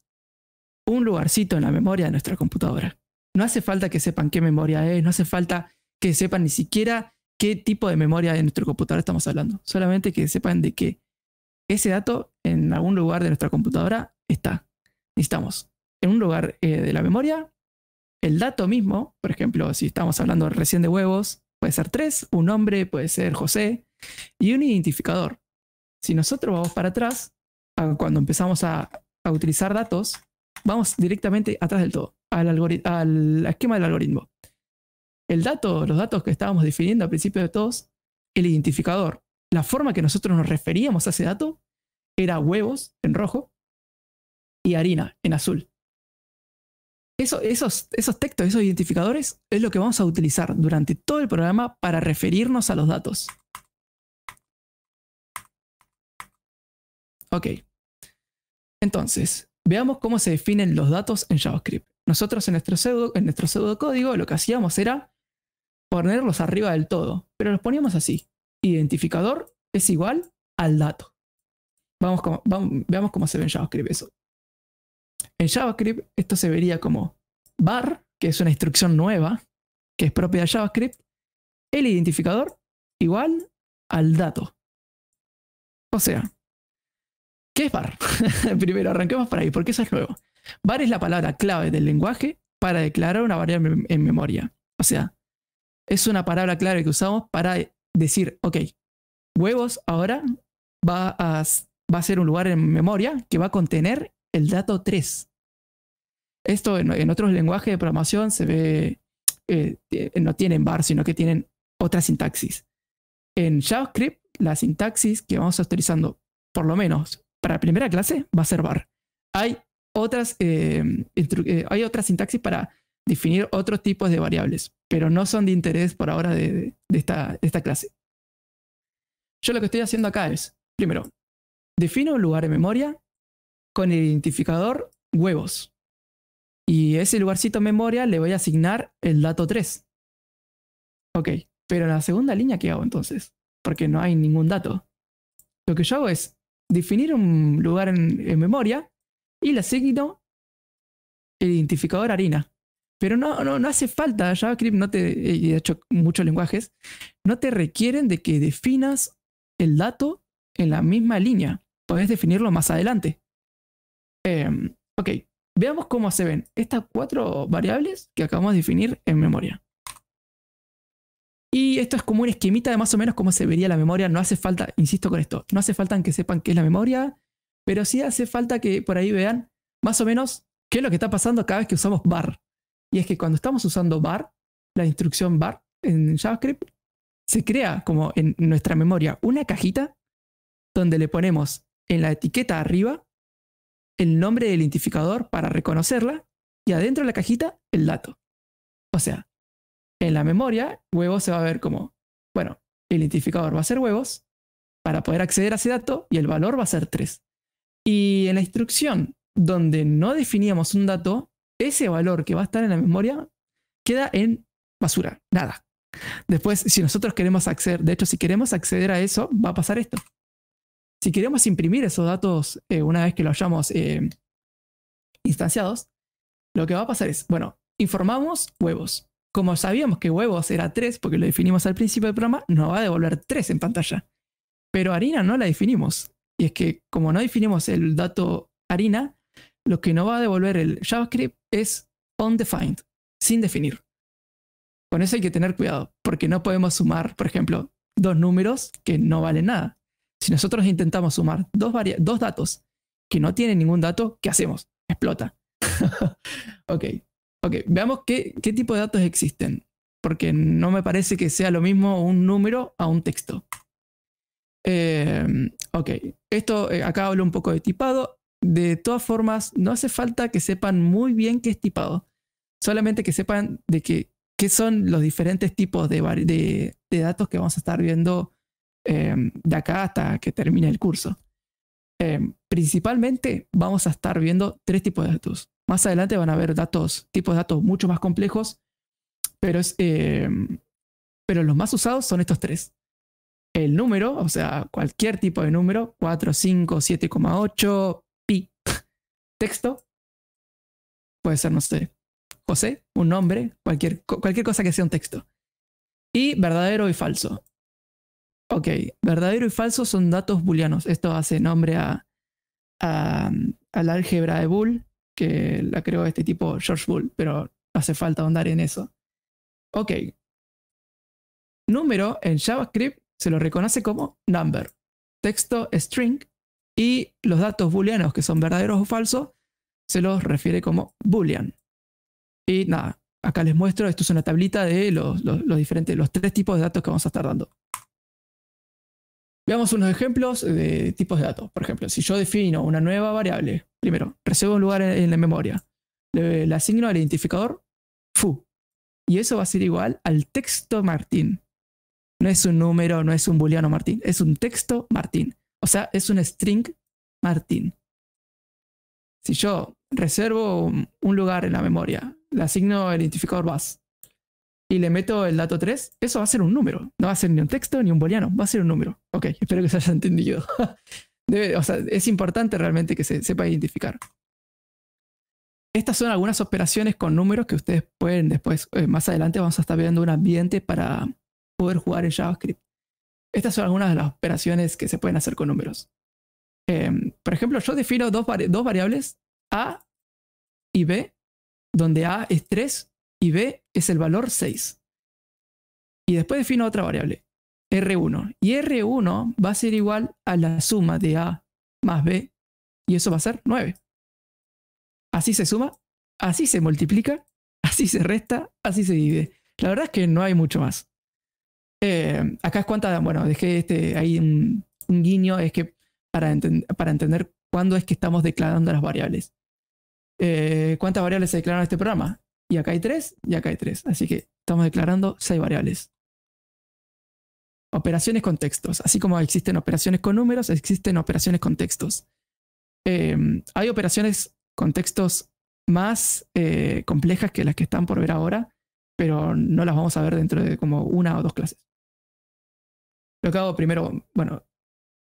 Un lugarcito en la memoria de nuestra computadora. No hace falta que sepan qué memoria es, no hace falta que sepan ni siquiera qué tipo de memoria de nuestro computador estamos hablando. Solamente que sepan de que ese dato en algún lugar de nuestra computadora está. Necesitamos en un lugar eh, de la memoria el dato mismo, por ejemplo, si estamos hablando recién de huevos, puede ser tres, un nombre, puede ser José, y un identificador. Si nosotros vamos para atrás, cuando empezamos a utilizar datos, vamos directamente atrás del todo al, esquema del algoritmo. El dato, los datos que estábamos definiendo al principio de todos, el identificador, la forma que nosotros nos referíamos a ese dato era huevos en rojo y harina en azul. Eso, esos, esos textos, esos identificadores, es lo que vamos a utilizar durante todo el programa para referirnos a los datos. Ok. Entonces, veamos cómo se definen los datos en JavaScript. Nosotros en nuestro, en nuestro pseudocódigo lo que hacíamos era ponerlos arriba del todo, pero los poníamos así. Identificador es igual al dato. Vamos, veamos cómo se ve en JavaScript eso. En JavaScript esto se vería como bar, que es una instrucción nueva, que es propia de JavaScript, el identificador igual al dato. O sea, ¿qué es bar? (laughs) Primero, arranquemos por ahí, porque eso es nuevo. Var es la palabra clave del lenguaje para declarar una variable en memoria. O sea, es una palabra clave que usamos para decir, ok, huevos ahora va a, ser un lugar en memoria que va a contener el dato 3. Esto en, otros lenguajes de programación se ve, eh, no tienen var, sino que tienen otra sintaxis. En JavaScript, la sintaxis que vamos a utilizando, por lo menos para primera clase, va a ser var. Hay otras, eh, eh, hay otra sintaxis para definir otros tipos de variables, pero no son de interés por ahora de, esta, esta clase. Yo lo que estoy haciendo acá es, primero, defino un lugar de memoria con el identificador huevos. Y ese lugarcito memoria le voy a asignar el dato 3. Ok, pero en la segunda línea, ¿qué hago entonces? Porque no hay ningún dato. Lo que yo hago es definir un lugar en memoria y la signo el identificador harina. Pero no, no, no hace falta, JavaScript no te, eh, y de hecho muchos lenguajes, no te requieren de que definas el dato en la misma línea. Podés definirlo más adelante. Em, ok, veamos cómo se ven estas cuatro variables que acabamos de definir en memoria. Y esto es como un esquemita de más o menos cómo se vería la memoria. No hace falta, insisto con esto, no hace falta que sepan qué es la memoria, pero sí hace falta que por ahí vean más o menos qué es lo que está pasando cada vez que usamos bar. Y es que cuando estamos usando bar, la instrucción bar en JavaScript, se crea como en nuestra memoria una cajita donde le ponemos en la etiqueta arriba el nombre del identificador para reconocerla y adentro de la cajita el dato. O sea, en la memoria, huevos se va a ver como, bueno, el identificador va a ser huevos para poder acceder a ese dato y el valor va a ser 3. Y en la instrucción donde no definíamos un dato, ese valor que va a estar en la memoria queda en basura, nada. Después, si nosotros queremos acceder, de hecho, si queremos acceder a eso, va a pasar esto. Si queremos imprimir esos datos eh, una vez que los hayamos eh, instanciados, lo que va a pasar es, bueno, informamos huevos. Como sabíamos que huevos era 3, porque lo definimos al principio del programa, nos va a devolver 3 en pantalla. Pero harina no la definimos. Y es que como no definimos el dato harina, lo que nos va a devolver el JavaScript es undefined, sin definir. Con eso hay que tener cuidado, porque no podemos sumar, por ejemplo, dos números que no valen nada. Si nosotros intentamos sumar dos, datos que no tienen ningún dato, ¿qué hacemos? Explota. (laughs) ok, ok, veamos qué tipo de datos existen, porque no me parece que sea lo mismo un número a un texto. Eh, ok, esto eh, acá hablo un poco de tipado. De todas formas, no hace falta que sepan muy bien qué es tipado. Solamente que sepan de qué, qué son los diferentes tipos de, datos que vamos a estar viendo em, de acá hasta que termine el curso. Em, principalmente vamos a estar viendo tres tipos de datos. Más adelante van a ver datos, tipos de datos mucho más complejos, pero, em, pero los más usados son estos tres el número, o sea, cualquier tipo de número, 4, 5, 7,8, pi, texto. Puede ser, no sé, José, un nombre, cualquier, cualquier cosa que sea un texto. Y verdadero y falso. Ok, verdadero y falso son datos booleanos. Esto hace nombre a, a, la álgebra de bull que la creó este tipo George bull pero hace falta ahondar en eso. Ok. Número en JavaScript se lo reconoce como number, texto string, y los datos booleanos que son verdaderos o falsos se los refiere como boolean. Y nada, acá les muestro, esto es una tablita de los, los, diferentes, los tres tipos de datos que vamos a estar dando. Veamos unos ejemplos de tipos de datos. Por ejemplo, si yo defino una nueva variable, primero, recibo un lugar en, la memoria, le, le asigno al identificador foo, y eso va a ser igual al texto Martín. No es un número, no es un booleano Martín, es un texto Martín. O sea, es un string Martín. Si yo reservo un lugar en la memoria, le asigno el identificador bus y le meto el dato 3, eso va a ser un número. No va a ser ni un texto ni un booleano, va a ser un número. Ok, espero que se haya entendido. (laughs) o sea, es importante realmente que se sepa identificar. Estas son algunas operaciones con números que ustedes pueden después, eh, más adelante vamos a estar viendo un ambiente para poder jugar en JavaScript. Estas son algunas de las operaciones que se pueden hacer con números. Em, por ejemplo, yo defino dos, dos, variables, A y B, donde A es 3 y B es el valor 6. Y después defino otra variable, R1. Y R1 va a ser igual a la suma de A más B, y eso va a ser 9. Así se suma, así se multiplica, (laughs) así se resta, así se divide. La verdad es que no hay mucho más. Eh, acá es cuántas. bueno, dejé este, ahí un, guiño, es que para, para entender cuándo es que estamos declarando las variables. Eh, ¿Cuántas variables se declaran en este programa? Y acá hay tres, y acá hay tres. Así que estamos declarando seis variables. Operaciones con textos. Así como existen operaciones con números, existen operaciones con textos. Eh, hay operaciones con textos más complejas que las que están por ver ahora, pero no las vamos a ver dentro de como una o dos clases. Lo que hago primero, bueno,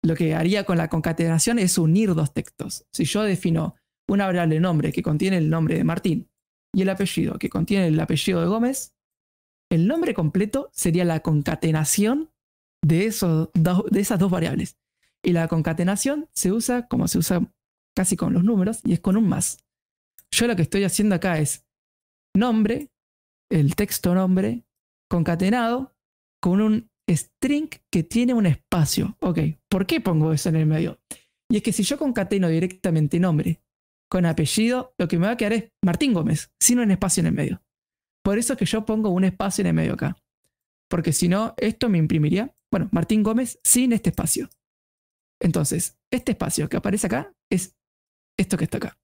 lo que haría con la concatenación es unir dos textos. Si yo defino una variable nombre que contiene el nombre de Martín y el apellido que contiene el apellido de Gómez, el nombre completo sería la concatenación de, esos de esas dos variables. Y la concatenación se usa como se usa casi con los números y es con un más. Yo lo que estoy haciendo acá es nombre el texto nombre concatenado con un string que tiene un espacio. Ok, ¿por qué pongo eso en el medio? Y es que si yo concateno directamente nombre con apellido, lo que me va a quedar es Martín Gómez, sin un espacio en el medio. Por eso es que yo pongo un espacio en el medio acá. Porque si no, esto me imprimiría, bueno, Martín Gómez sin este espacio. Entonces, este espacio que aparece acá es esto que está acá.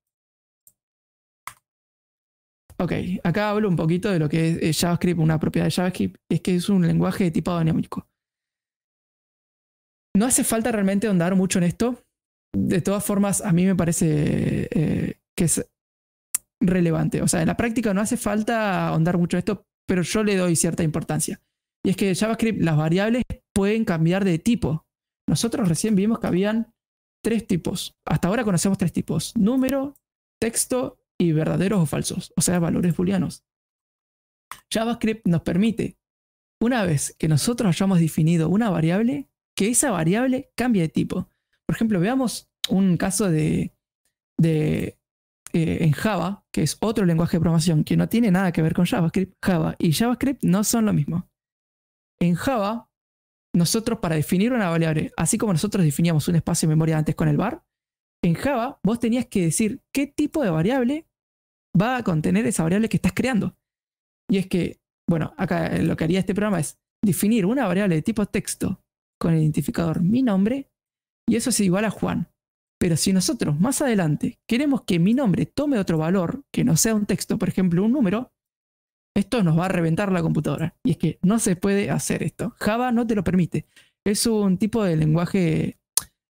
Ok, acá hablo un poquito de lo que es eh, JavaScript, una propiedad de JavaScript, es que es un lenguaje de tipo dinámico. No hace falta realmente ahondar mucho en esto. De todas formas, a mí me parece eh, que es relevante. O sea, en la práctica no hace falta ahondar mucho en esto, pero yo le doy cierta importancia. Y es que JavaScript, las variables pueden cambiar de tipo. Nosotros recién vimos que habían tres tipos. Hasta ahora conocemos tres tipos. Número, texto y verdaderos o falsos, o sea, valores booleanos. JavaScript nos permite, una vez que nosotros hayamos definido una variable, que esa variable cambie de tipo. Por ejemplo, veamos un caso de, eh, en Java, que es otro lenguaje de programación que no tiene nada que ver con JavaScript. Java y JavaScript no son lo mismo. En Java, nosotros para definir una variable, así como nosotros definíamos un espacio de memoria antes con el bar, en Java vos tenías que decir qué tipo de variable va a contener esa variable que estás creando. Y es que, bueno, acá lo que haría este programa es definir una variable de tipo texto con el identificador mi nombre y eso es igual a Juan. Pero si nosotros más adelante queremos que mi nombre tome otro valor que no sea un texto, por ejemplo un número, esto nos va a reventar la computadora. Y es que no se puede hacer esto. Java no te lo permite. Es un tipo de lenguaje,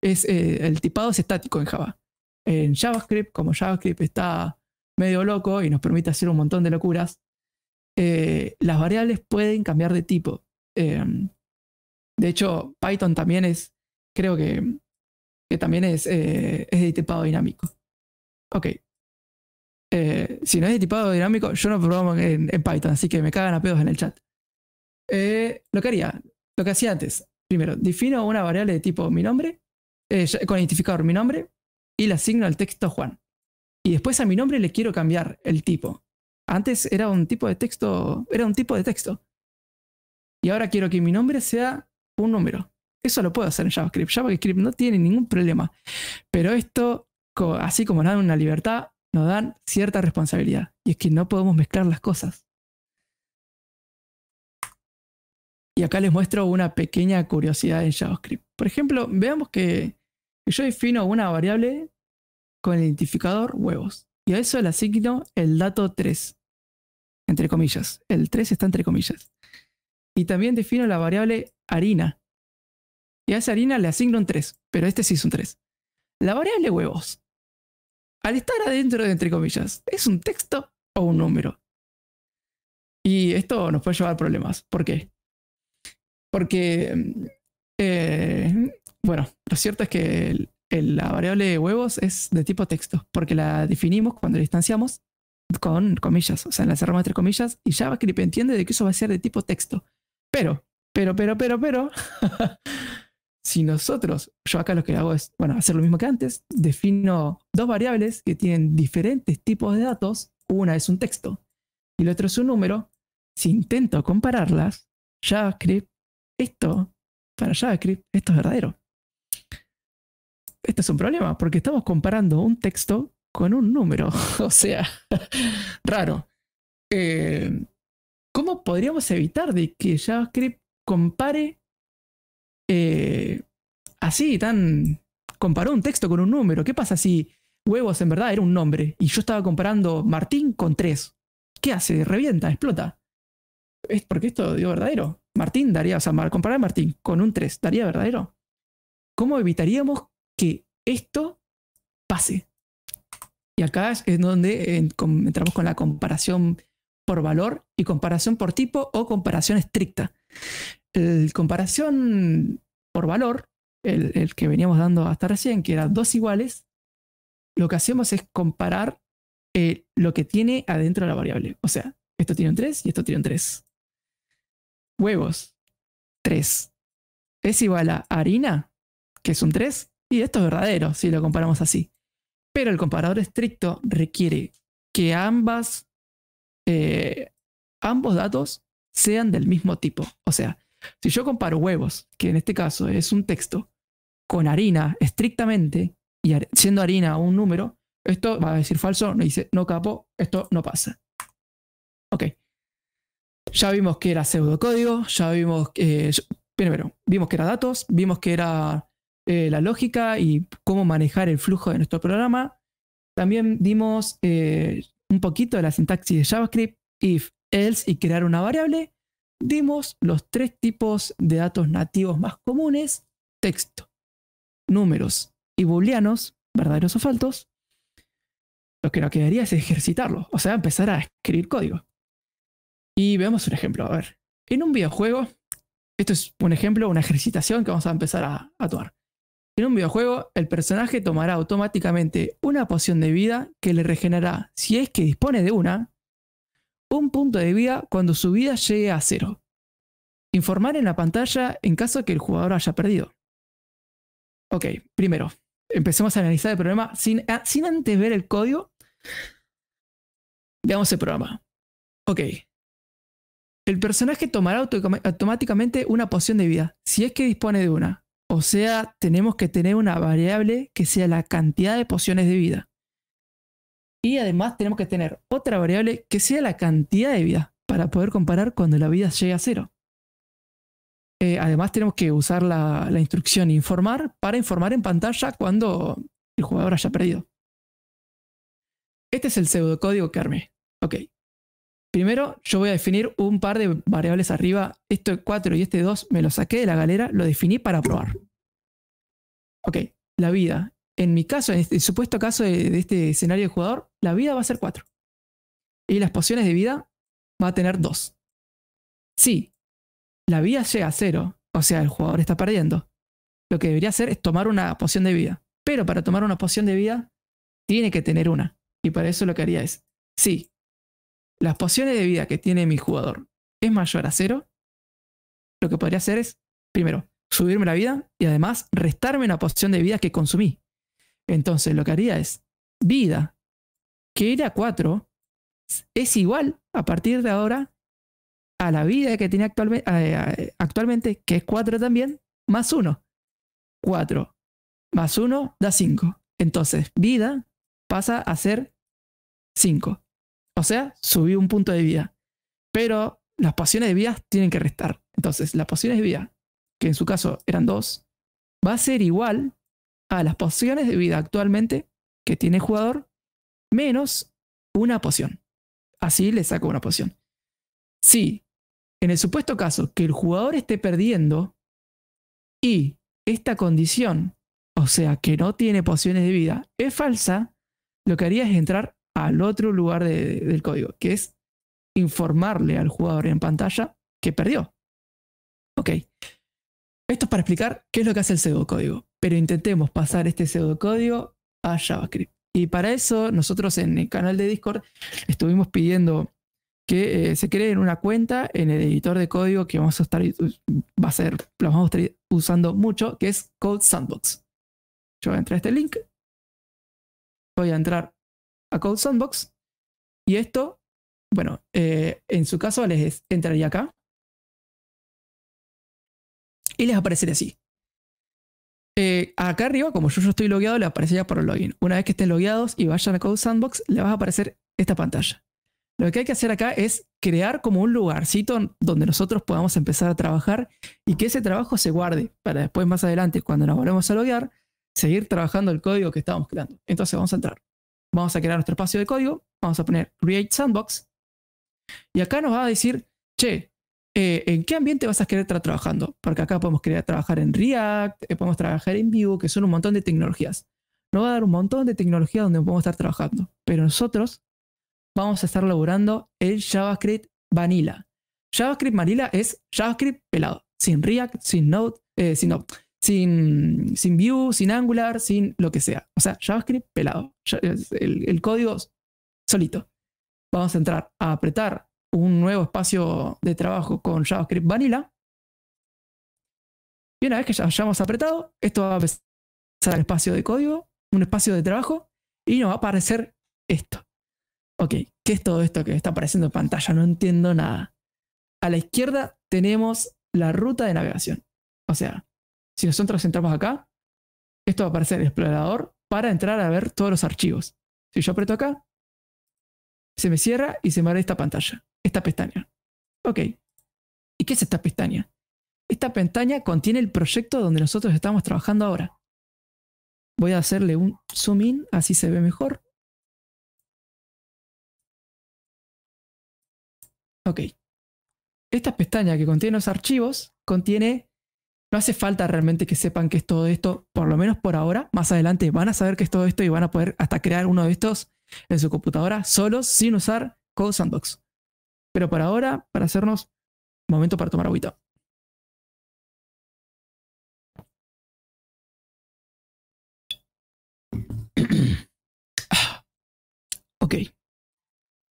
es, eh, el tipado es estático en Java. En JavaScript, como JavaScript está medio loco y nos permite hacer un montón de locuras, eh, las variables pueden cambiar de tipo. Eh, de hecho, Python también es, creo que, que también es, eh, es de tipado dinámico. Ok. si no es de tipado dinámico, yo no programo en, Python, así que me cagan a pedos en el chat. lo que haría, lo que hacía antes, primero, defino una variable de tipo mi nombre, con identificador mi nombre, y la asigno al texto Juan. Y después a mi nombre le quiero cambiar el tipo. Antes era un tipo de texto, era un tipo de texto. Y ahora quiero que mi nombre sea un número. Eso lo puedo hacer en JavaScript. JavaScript no tiene ningún problema. Pero esto, así como nos dan una libertad, nos dan cierta responsabilidad. Y es que no podemos mezclar las cosas. Y acá les muestro una pequeña curiosidad en JavaScript. Por ejemplo, veamos que yo defino una variable con el identificador huevos. Y a eso le asigno el dato 3, entre comillas. El 3 está entre comillas. Y también defino la variable harina. Y a esa harina le asigno un 3, pero este sí es un 3. La variable huevos, al estar adentro de entre comillas, ¿es un texto o un número? Y esto nos puede llevar a problemas. ¿Por qué? Porque, eh, bueno, lo cierto es que la variable de huevos es de tipo texto, porque la definimos cuando la distanciamos con comillas, o sea, la cerramos entre comillas y JavaScript entiende de que eso va a ser de tipo texto. Pero, pero, pero, pero, pero, (laughs) si nosotros, yo acá lo que hago es, bueno, hacer lo mismo que antes, defino dos variables que tienen diferentes tipos de datos, una es un texto y la otra es un número, si intento compararlas, JavaScript, esto, para JavaScript, esto es verdadero esto es un problema, porque estamos comparando un texto con un número, (laughs) o sea, (laughs) raro. Eh, ¿Cómo podríamos evitar de que JavaScript compare eh, así, tan... comparó un texto con un número? ¿Qué pasa si huevos en verdad era un nombre y yo estaba comparando Martín con tres? ¿Qué hace? Revienta, explota. Es porque esto dio verdadero. Martín daría, o sea, comparar a Martín con un 3 daría verdadero. ¿Cómo evitaríamos que esto pase. Y acá es donde entramos con la comparación por valor y comparación por tipo o comparación estricta. El comparación por valor, el, que veníamos dando hasta recién, que eran dos iguales, lo que hacemos es comparar eh, lo que tiene adentro de la variable. O sea, esto tiene un 3 y esto tiene un 3. Huevos, 3. Es igual a harina, que es un 3, y esto es verdadero si lo comparamos así. Pero el comparador estricto requiere que ambas, eh, ambos datos sean del mismo tipo. O sea, si yo comparo huevos, que en este caso es un texto, con harina estrictamente, y siendo harina un número, esto va a decir falso, no dice no capo, esto no pasa. Ok. Ya vimos que era pseudocódigo, ya vimos que. Eh, primero, vimos que era datos, vimos que era eh, la lógica y cómo manejar el flujo de nuestro programa. También dimos eh, un poquito de la sintaxis de JavaScript, if, else y crear una variable. Dimos los tres tipos de datos nativos más comunes, texto, números y booleanos, verdaderos o faltos. Lo que nos quedaría es ejercitarlo, o sea, empezar a escribir código. Y veamos un ejemplo, a ver. En un videojuego, esto es un ejemplo, una ejercitación que vamos a empezar a, a actuar. En un videojuego, el personaje tomará automáticamente una poción de vida que le regenerará, si es que dispone de una, un punto de vida cuando su vida llegue a cero. Informar en la pantalla en caso que el jugador haya perdido. Ok, primero, empecemos a analizar el problema sin, ah, sin antes ver el código. Veamos el programa. Ok. El personaje tomará automáticamente una poción de vida, si es que dispone de una. O sea, tenemos que tener una variable que sea la cantidad de pociones de vida. Y además tenemos que tener otra variable que sea la cantidad de vida para poder comparar cuando la vida llegue a cero. Eh, además tenemos que usar la, la, instrucción informar para informar en pantalla cuando el jugador haya perdido. Este es el pseudocódigo que armé. Ok. Primero, yo voy a definir un par de variables arriba. Esto 4 y este 2 me lo saqué de la galera, lo definí para probar. Ok, la vida. En mi caso, en este, el supuesto caso de, este escenario de jugador, la vida va a ser 4. Y las pociones de vida va a tener 2. Si la vida llega a 0, o sea, el jugador está perdiendo, lo que debería hacer es tomar una poción de vida. Pero para tomar una poción de vida, tiene que tener una. Y para eso lo que haría es, sí las pociones de vida que tiene mi jugador es mayor a cero, lo que podría hacer es, primero, subirme la vida y además restarme una poción de vida que consumí. Entonces lo que haría es vida, que era 4, es igual a partir de ahora a la vida que tiene actualmente, actualmente que es 4 también, más 1. 4 más 1 da 5. Entonces vida pasa a ser 5. O sea, subí un punto de vida. Pero las pociones de vida tienen que restar. Entonces, las pociones de vida, que en su caso eran dos, va a ser igual a las pociones de vida actualmente que tiene el jugador, menos una poción. Así le saco una poción. Si, en el supuesto caso que el jugador esté perdiendo y esta condición, o sea que no tiene pociones de vida, es falsa, lo que haría es entrar al otro lugar del código, que es informarle al jugador en pantalla que perdió. Ok. Esto es para explicar qué es lo que hace el pseudocódigo, pero intentemos pasar este pseudocódigo a JavaScript. Y para eso nosotros en el canal de Discord estuvimos pidiendo que eh, se cree una cuenta en el editor de código que vamos a estar, va a ser, lo vamos a estar usando mucho, que es Code Sandbox. Yo voy a entrar a este link, voy a entrar a Code Sandbox. Y esto, bueno, eh, en su caso les entraría acá. Y les aparecería así. Eh, acá arriba, como yo, yo estoy logueado, les aparecería por el login. Una vez que estén logueados y vayan a Code Sandbox, les va a aparecer esta pantalla. Lo que hay que hacer acá es crear como un lugarcito donde nosotros podamos empezar a trabajar y que ese trabajo se guarde para después más adelante, cuando nos volvemos a loguear, seguir trabajando el código que estábamos creando. Entonces vamos a entrar. Vamos a crear nuestro espacio de código, vamos a poner Create Sandbox. Y acá nos va a decir, che, eh, ¿en qué ambiente vas a querer estar trabajando? Porque acá podemos querer trabajar en React, eh, podemos trabajar en Vue, que son un montón de tecnologías. Nos va a dar un montón de tecnologías donde podemos estar trabajando. Pero nosotros vamos a estar laburando el JavaScript Vanilla. JavaScript Vanilla es JavaScript pelado, sin React, sin Node, eh, sin, Node, sin, sin Vue, sin Angular, sin lo que sea. O sea, JavaScript pelado. El, código solito. Vamos a entrar a apretar un nuevo espacio de trabajo con JavaScript Vanilla. Y una vez que ya hayamos apretado, esto va a empezar el espacio de código, un espacio de trabajo, y nos va a aparecer esto. Ok, ¿qué es todo esto que está apareciendo en pantalla? No entiendo nada. A la izquierda tenemos la ruta de navegación. O sea, si nosotros entramos acá, esto va a aparecer en el explorador para entrar a ver todos los archivos. Si yo aprieto acá, se me cierra y se me abre esta pantalla, esta pestaña. Ok. ¿Y qué es esta pestaña? Esta pestaña contiene el proyecto donde nosotros estamos trabajando ahora. Voy a hacerle un zoom in, así se ve mejor. Ok. Esta pestaña que contiene los archivos contiene no hace falta realmente que sepan qué es todo esto, por lo menos por ahora. Más adelante van a saber qué es todo esto y van a poder hasta crear uno de estos en su computadora solos sin usar Code Sandbox. Pero por ahora, para hacernos, momento para tomar agüita. (clears throat) ok.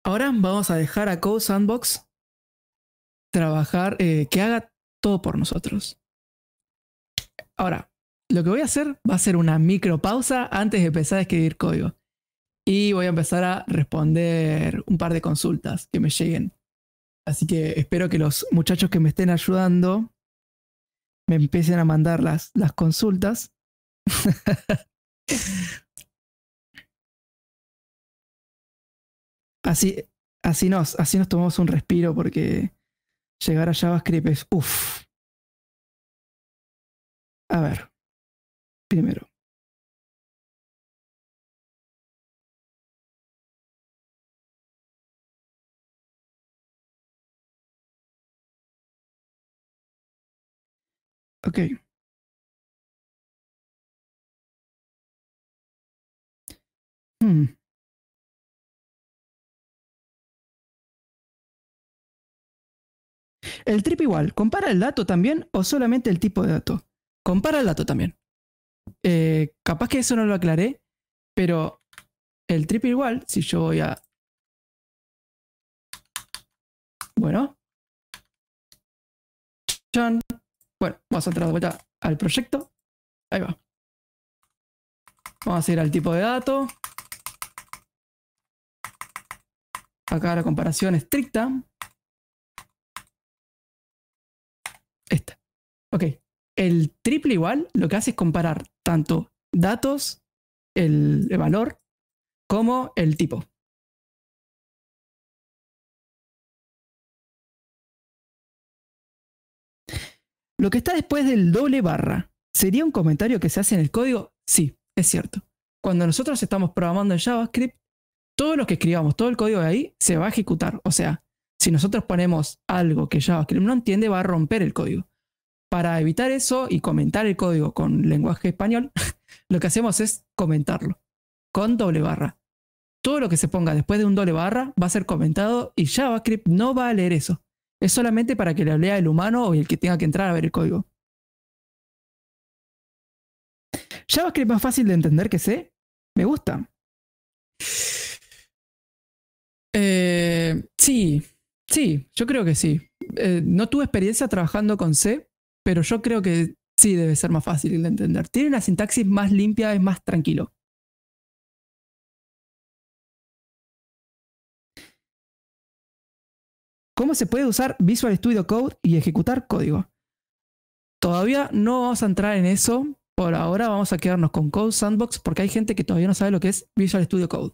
Ahora vamos a dejar a Code Sandbox trabajar, eh, que haga todo por nosotros. Ahora, lo que voy a hacer va a ser una micropausa antes de empezar a escribir código. Y voy a empezar a responder un par de consultas que me lleguen. Así que espero que los muchachos que me estén ayudando me empiecen a mandar las, las consultas. (laughs) así, así, nos, así nos tomamos un respiro porque llegar a JavaScript es uff. A ver, primero. Ok. Hmm. El trip igual, ¿compara el dato también o solamente el tipo de dato? compara el dato también. Eh, capaz que eso no lo aclaré, pero el triple igual, si yo voy a... Bueno. Bueno, vamos a entrar de vuelta al proyecto. Ahí va. Vamos a ir al tipo de dato. Acá la comparación estricta. Esta. Ok. El triple igual lo que hace es comparar tanto datos, el, valor, como el tipo. Lo que está después del doble barra, ¿sería un comentario que se hace en el código? Sí, es cierto. Cuando nosotros estamos programando en JavaScript, todo lo que escribamos, todo el código de ahí, se va a ejecutar. O sea, si nosotros ponemos algo que JavaScript no entiende, va a romper el código. Para evitar eso y comentar el código con lenguaje español, (laughs) lo que hacemos es comentarlo con doble barra. Todo lo que se ponga después de un doble barra va a ser comentado y JavaScript no va a leer eso. Es solamente para que lo lea el humano o el que tenga que entrar a ver el código. JavaScript más fácil de entender que C. Me gusta. Eh, sí, sí, yo creo que sí. Eh, no tuve experiencia trabajando con C, pero yo creo que sí debe ser más fácil de entender. Tiene una sintaxis más limpia, es más tranquilo. ¿Cómo se puede usar Visual Studio Code y ejecutar código? Todavía no vamos a entrar en eso. Por ahora vamos a quedarnos con Code Sandbox porque hay gente que todavía no sabe lo que es Visual Studio Code.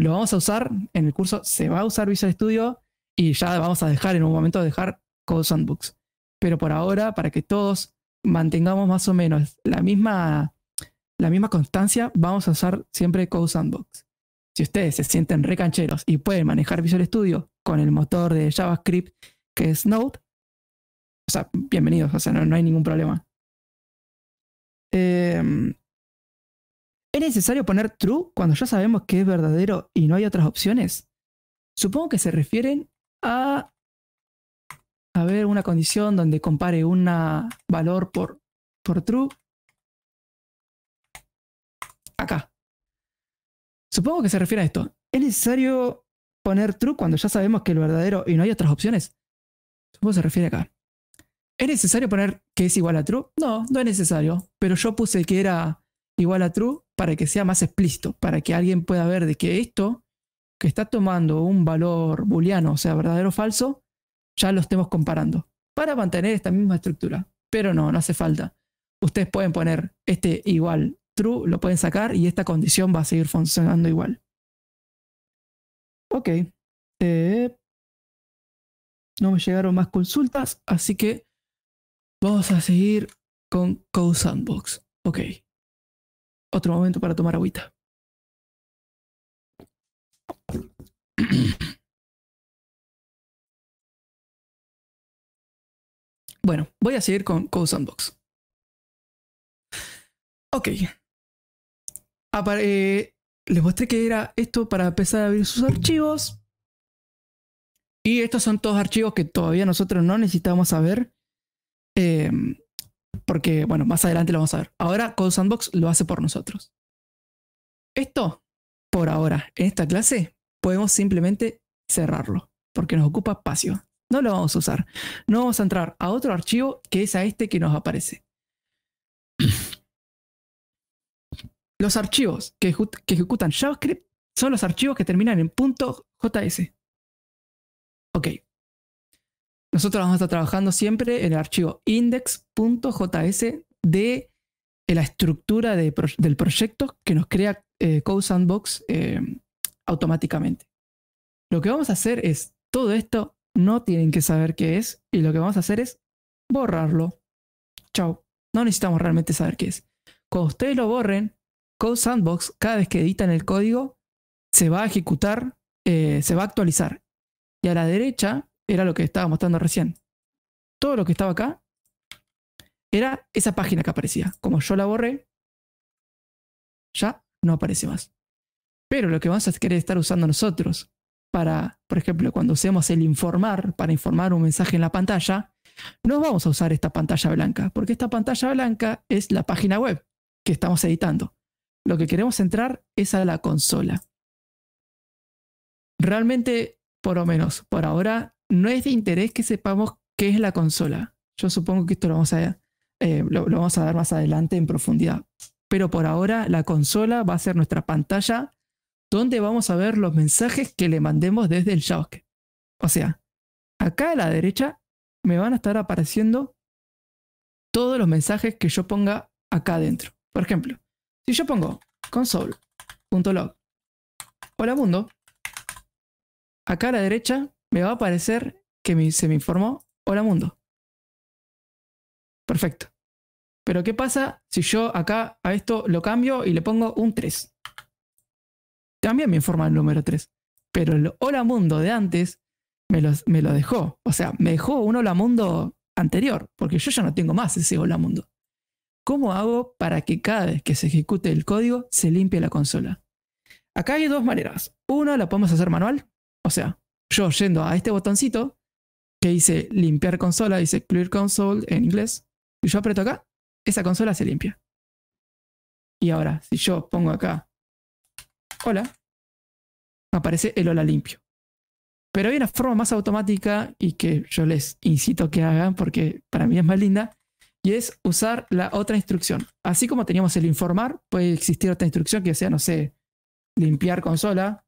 Lo vamos a usar en el curso, se va a usar Visual Studio y ya vamos a dejar en un momento dejar Code Sandbox. Pero por ahora, para que todos mantengamos más o menos la misma, la misma constancia, vamos a usar siempre Code Sandbox. Si ustedes se sienten recancheros y pueden manejar Visual Studio con el motor de JavaScript que es Node, o sea, bienvenidos, o sea, no, hay ningún problema. Em, ¿Es necesario poner true cuando ya sabemos que es verdadero y no hay otras opciones? Supongo que se refieren a a ver, una condición donde compare un valor por, por true. Acá. Supongo que se refiere a esto. ¿Es necesario poner true cuando ya sabemos que el verdadero y no hay otras opciones? Supongo que se refiere acá. ¿Es necesario poner que es igual a true? No, no es necesario. Pero yo puse que era igual a true para que sea más explícito, para que alguien pueda ver de que esto, que está tomando un valor booleano, o sea, verdadero o falso, ya lo estemos comparando, para mantener esta misma estructura. Pero no, no hace falta. Ustedes pueden poner este igual true, lo pueden sacar y esta condición va a seguir funcionando igual. Ok. Eh, no me llegaron más consultas, así que vamos a seguir con Code Sandbox. Ok. Otro momento para tomar agüita. (clears throat) Bueno, voy a seguir con Code Sandbox. Ok. Eh, les mostré que era esto para empezar a abrir sus archivos. Y estos son todos archivos que todavía nosotros no necesitamos saber. Eh, porque, bueno, más adelante lo vamos a ver. Ahora Code Sandbox lo hace por nosotros. Esto, por ahora, en esta clase, podemos simplemente cerrarlo. Porque nos ocupa espacio. No lo vamos a usar. No vamos a entrar a otro archivo que es a este que nos aparece. (clears throat) Los archivos que, ejecutan JavaScript son los archivos que terminan en .js. Ok. Nosotros vamos a estar trabajando siempre en el archivo index.js de la estructura del proyecto que nos crea CodeSandbox eh, Code Sandbox eh, automáticamente. Lo que vamos a hacer es todo esto no tienen que saber qué es y lo que vamos a hacer es borrarlo. Chao. No necesitamos realmente saber qué es. Cuando ustedes lo borren, Code Sandbox, cada vez que editan el código, se va a ejecutar, eh, se va a actualizar. Y a la derecha era lo que estaba mostrando recién. Todo lo que estaba acá era esa página que aparecía. Como yo la borré, ya no aparece más. Pero lo que vamos a querer estar usando nosotros para, por ejemplo, cuando usemos el informar, para informar un mensaje en la pantalla, no vamos a usar esta pantalla blanca, porque esta pantalla blanca es la página web que estamos editando. Lo que queremos entrar es a la consola. Realmente, por lo menos por ahora, no es de interés que sepamos qué es la consola. Yo supongo que esto lo vamos a, eh, ver dar más adelante en profundidad. Pero por ahora la consola va a ser nuestra pantalla Dónde vamos a ver los mensajes que le mandemos desde el JavaScript. O sea, acá a la derecha me van a estar apareciendo todos los mensajes que yo ponga acá adentro. Por ejemplo, si yo pongo console.log hola mundo, acá a la derecha me va a aparecer que se me informó hola mundo. Perfecto. Pero ¿qué pasa si yo acá a esto lo cambio y le pongo un 3? También mi forma el número 3. Pero el hola mundo de antes me, me lo dejó. O sea, me dejó un hola mundo anterior, porque yo ya no tengo más ese hola mundo. ¿Cómo hago para que cada vez que se ejecute el código se limpie la consola? Acá hay dos maneras. Una, la podemos hacer manual. O sea, yo yendo a este botoncito que dice limpiar consola, dice clear console en inglés, y yo aprieto acá, esa consola se limpia. Y ahora, si yo pongo acá hola, aparece el hola limpio. Pero hay una forma más automática y que yo les incito a que hagan porque para mí es más linda y es usar la otra instrucción. Así como teníamos el informar, puede existir otra instrucción que sea, no sé, limpiar consola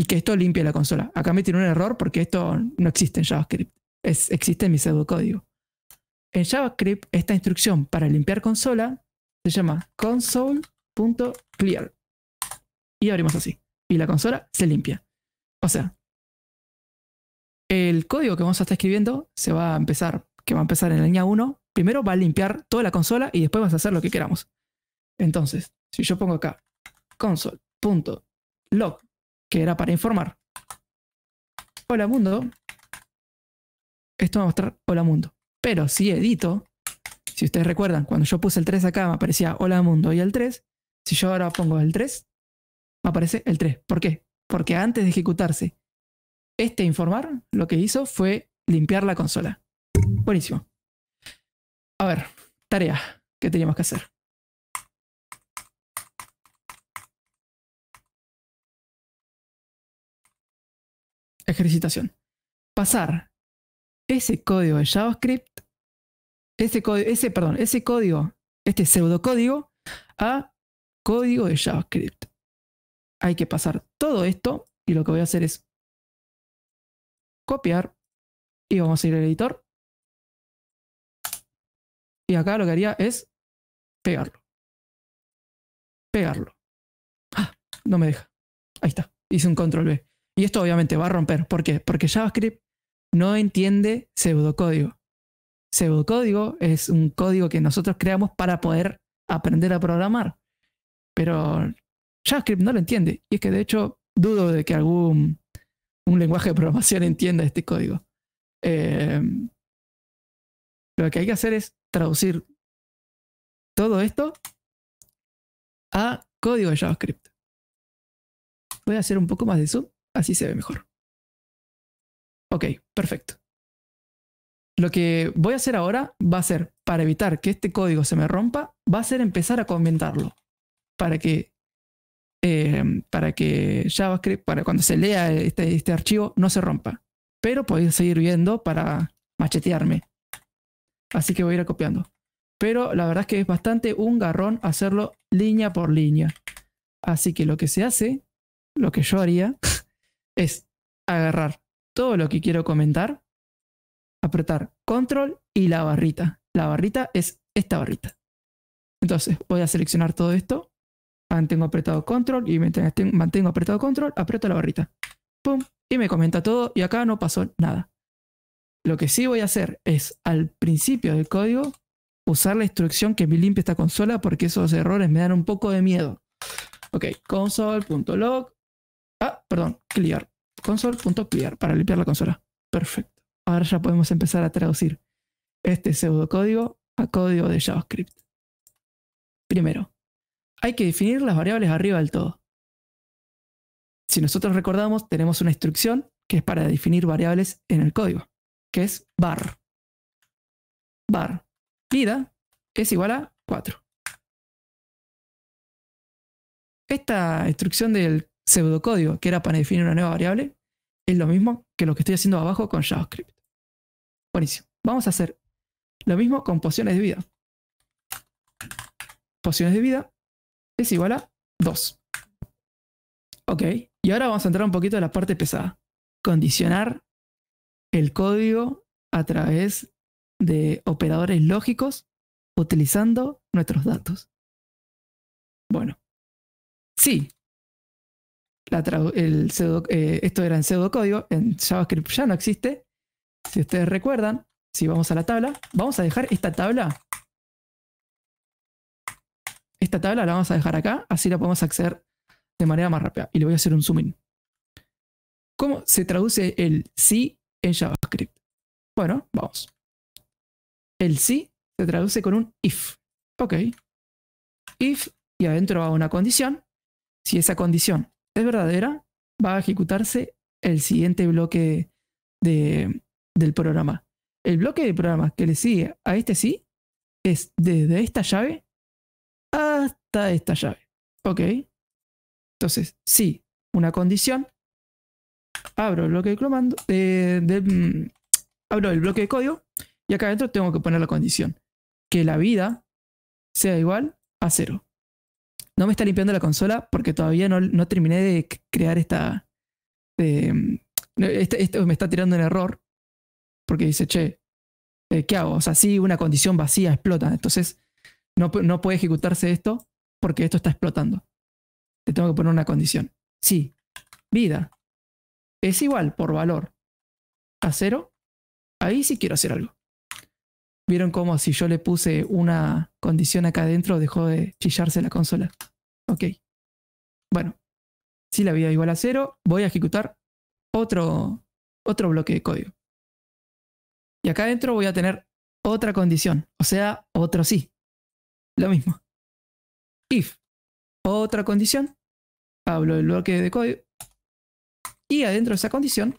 y que esto limpie la consola. Acá me tiene un error porque esto no existe en JavaScript. existe en mi pseudocódigo. En JavaScript, esta instrucción para limpiar consola se llama console clear. Y abrimos así. Y la consola se limpia. O sea, el código que vamos a estar escribiendo se va a empezar, que va a empezar en la línea 1. Primero va a limpiar toda la consola y después vas a hacer lo que queramos. Entonces, si yo pongo acá console.log, que era para informar. Hola mundo. Esto va a mostrar hola mundo. Pero si edito, si ustedes recuerdan, cuando yo puse el 3 acá me aparecía hola mundo y el 3. Si yo ahora pongo el 3, aparece el 3. ¿Por qué? Porque antes de ejecutarse este informar, lo que hizo fue limpiar la consola. Buenísimo. A ver, tarea. que teníamos que hacer? Ejercitación. Pasar ese código de JavaScript, ese, ese, perdón, ese código, este pseudocódigo, a código de JavaScript. Hay que pasar todo esto y lo que voy a hacer es copiar y vamos a ir al editor. Y acá lo que haría es pegarlo. Pegarlo. Ah, no me deja. Ahí está. Hice un control B. Y esto obviamente va a romper. ¿Por qué? Porque JavaScript no entiende pseudocódigo. Pseudocódigo es un código que nosotros creamos para poder aprender a programar. Pero JavaScript no lo entiende. Y es que de hecho dudo de que algún un lenguaje de programación (laughs) entienda este código. Em, lo que hay que hacer es traducir todo esto a código de JavaScript. Voy a hacer un poco más de zoom, así se ve mejor. Ok, perfecto. Lo que voy a hacer ahora va a ser, para evitar que este código se me rompa, va a ser empezar a comentarlo para que, eh, para que JavaScript, para cuando se lea este, este archivo, no se rompa. Pero podéis seguir viendo para machetearme. Así que voy a ir copiando. Pero la verdad es que es bastante un garrón hacerlo línea por línea. Así que lo que se hace, lo que yo haría, (laughs) es agarrar todo lo que quiero comentar, apretar control y la barrita. La barrita es esta barrita. Entonces voy a seleccionar todo esto, mantengo apretado control y mientras mantengo apretado control, aprieto la barrita. ¡Pum! Y me comenta todo y acá no pasó nada. Lo que sí voy a hacer es al principio del código usar la instrucción que me limpie esta consola porque esos errores me dan un poco de miedo. Ok, console.log. Ah, perdón, clear. Console.clear para limpiar la consola. Perfecto. Ahora ya podemos empezar a traducir este pseudocódigo a código de JavaScript. Primero, hay que definir las variables arriba del todo. Si nosotros recordamos, tenemos una instrucción que es para definir variables en el código, que es bar. Bar vida es igual a 4. Esta instrucción del pseudocódigo, que era para definir una nueva variable, es lo mismo que lo que estoy haciendo abajo con JavaScript. Buenísimo. Vamos a hacer lo mismo con pociones de vida. Pociones de vida es igual a 2. Ok, y ahora vamos a entrar un poquito a la parte pesada. Condicionar el código a través de operadores lógicos utilizando nuestros datos. Bueno, sí. el eh, esto era en pseudocódigo, en JavaScript ya no existe. Si ustedes recuerdan, si vamos a la tabla, vamos a dejar esta tabla esta tabla la vamos a dejar acá, así la podemos acceder de manera más rápida. Y le voy a hacer un zoom in. ¿Cómo se traduce el sí en JavaScript? Bueno, vamos. El sí se traduce con un if. Ok. If y adentro va una condición. Si esa condición es verdadera, va a ejecutarse el siguiente bloque del programa. El bloque de programa que le sigue a este sí es desde esta llave hasta esta llave. Ok. Entonces, sí, una condición. Abro el bloque de eh, mm, abro el bloque de código. Y acá adentro tengo que poner la condición. Que la vida sea igual a cero. No me está limpiando la consola porque todavía no, terminé de crear esta. Mm, este, este, me está tirando un error. Porque dice, che, eh, ¿qué hago? O sea, si una condición vacía explota. Entonces, no, puede ejecutarse esto porque esto está explotando. Te tengo que poner una condición. Sí, vida es igual por valor a cero, ahí sí quiero hacer algo. Vieron cómo si yo le puse una condición acá adentro dejó de chillarse la consola. Ok. Bueno, si la vida es igual a cero, voy a ejecutar otro, otro bloque de código. Y acá adentro voy a tener otra condición, o sea, otro sí. Lo mismo. If. Otra condición. Hablo del bloque de código. Y adentro de esa condición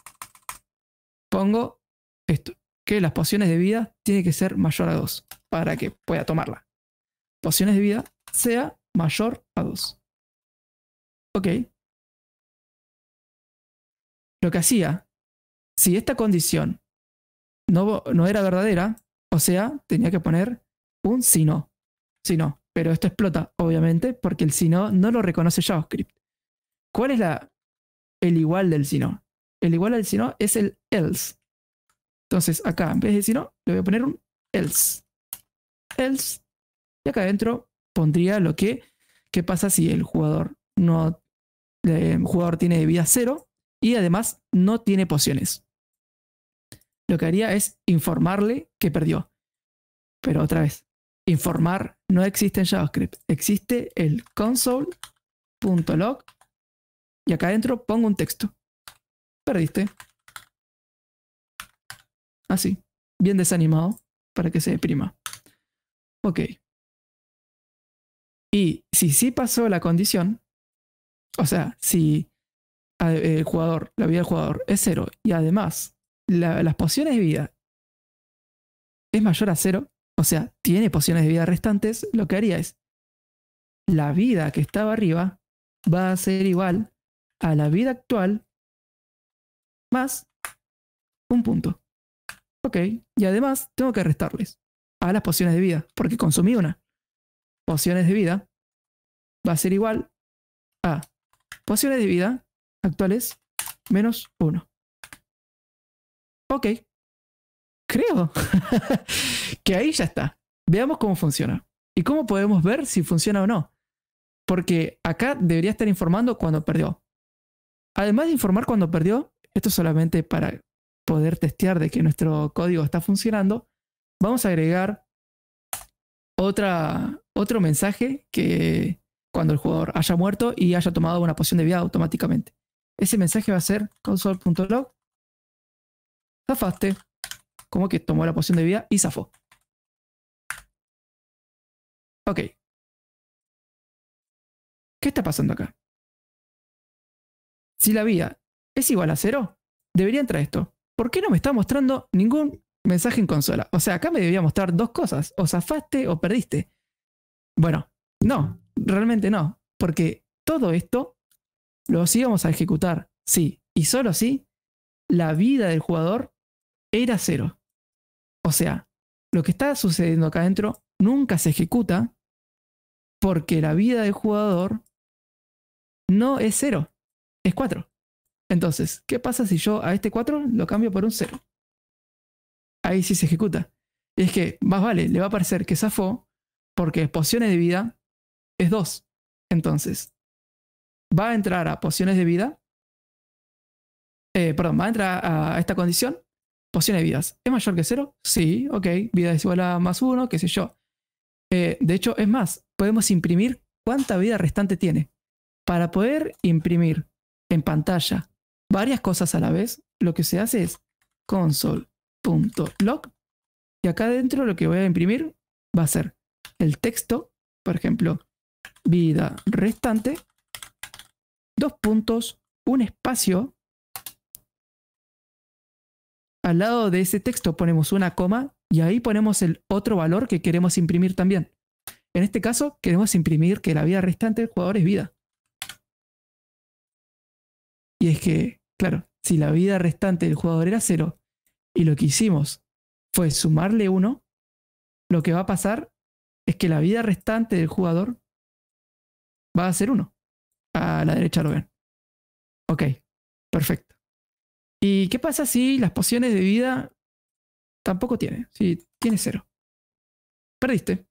pongo esto. Que las pociones de vida tiene que ser mayor a 2 para que pueda tomarla. Pociones de vida sea mayor a 2. Ok. Lo que hacía, si esta condición no, no era verdadera, o sea, tenía que poner un sino si no. Pero esto explota, obviamente, porque el si no no lo reconoce JavaScript. ¿Cuál es la, el igual del si no? El igual al si no es el else. Entonces acá, en vez de si no, le voy a poner un else. Else. Y acá adentro pondría lo que, qué pasa si el jugador no, el jugador tiene vida cero y además no tiene pociones. Lo que haría es informarle que perdió. Pero otra vez, informar no existe en JavaScript. Existe el console.log y acá adentro pongo un texto. Perdiste. Así. Bien desanimado para que se deprima. Ok. Y si sí pasó la condición, o sea, si el jugador, la vida del jugador es cero y además las pociones de vida es mayor a cero, o sea, tiene pociones de vida restantes, lo que haría es, la vida que estaba arriba va a ser igual a la vida actual más un punto. Ok, y además tengo que restarles a las pociones de vida, porque consumí una. Pociones de vida va a ser igual a pociones de vida actuales menos uno. Ok, creo (laughs) que ahí ya está. Veamos cómo funciona y cómo podemos ver si funciona o no. Porque acá debería estar informando cuando perdió. Además de informar cuando perdió, esto solamente para poder testear de que nuestro código está funcionando, vamos a agregar otro mensaje que cuando el jugador haya muerto y haya tomado una poción de vida automáticamente. Ese mensaje va a ser console.log. Zafaste como que tomó la poción de vida y zafó. Ok. ¿Qué está pasando acá? Si la vida es igual a cero, debería entrar esto. ¿Por qué no me está mostrando ningún mensaje en consola? O sea, acá me debía mostrar dos cosas. O zafaste o perdiste. Bueno, no, realmente no. Porque todo esto lo íbamos a ejecutar, sí. Y solo si la vida del jugador era cero. O sea, lo que está sucediendo acá adentro nunca se ejecuta porque la vida del jugador no es cero, es cuatro. Entonces, ¿qué pasa si yo a este 4 lo cambio por un 0? Ahí sí se ejecuta. Y es que, más vale, le va a parecer que zafó porque pociones de vida es 2. Entonces, va a entrar a pociones de vida, eh, perdón, va a entrar a esta condición Poción de vidas. ¿Es mayor que cero? Sí, ok. Vida es igual a más uno, qué sé yo. Eh, de hecho, es más, podemos imprimir cuánta vida restante tiene. Para poder imprimir en pantalla varias cosas a la vez, lo que se hace es console.log y acá adentro lo que voy a imprimir va a ser el texto, por ejemplo, vida restante, dos puntos, un espacio al lado de ese texto ponemos una coma y ahí ponemos el otro valor que queremos imprimir también. En este caso, queremos imprimir que la vida restante del jugador es vida. Y es que, claro, si la vida restante del jugador era cero y lo que hicimos fue sumarle uno, lo que va a pasar es que la vida restante del jugador va a ser uno. A la derecha lo ven. Ok, perfecto. ¿Y qué pasa si las pociones de vida tampoco tiene? Si tiene cero. Perdiste.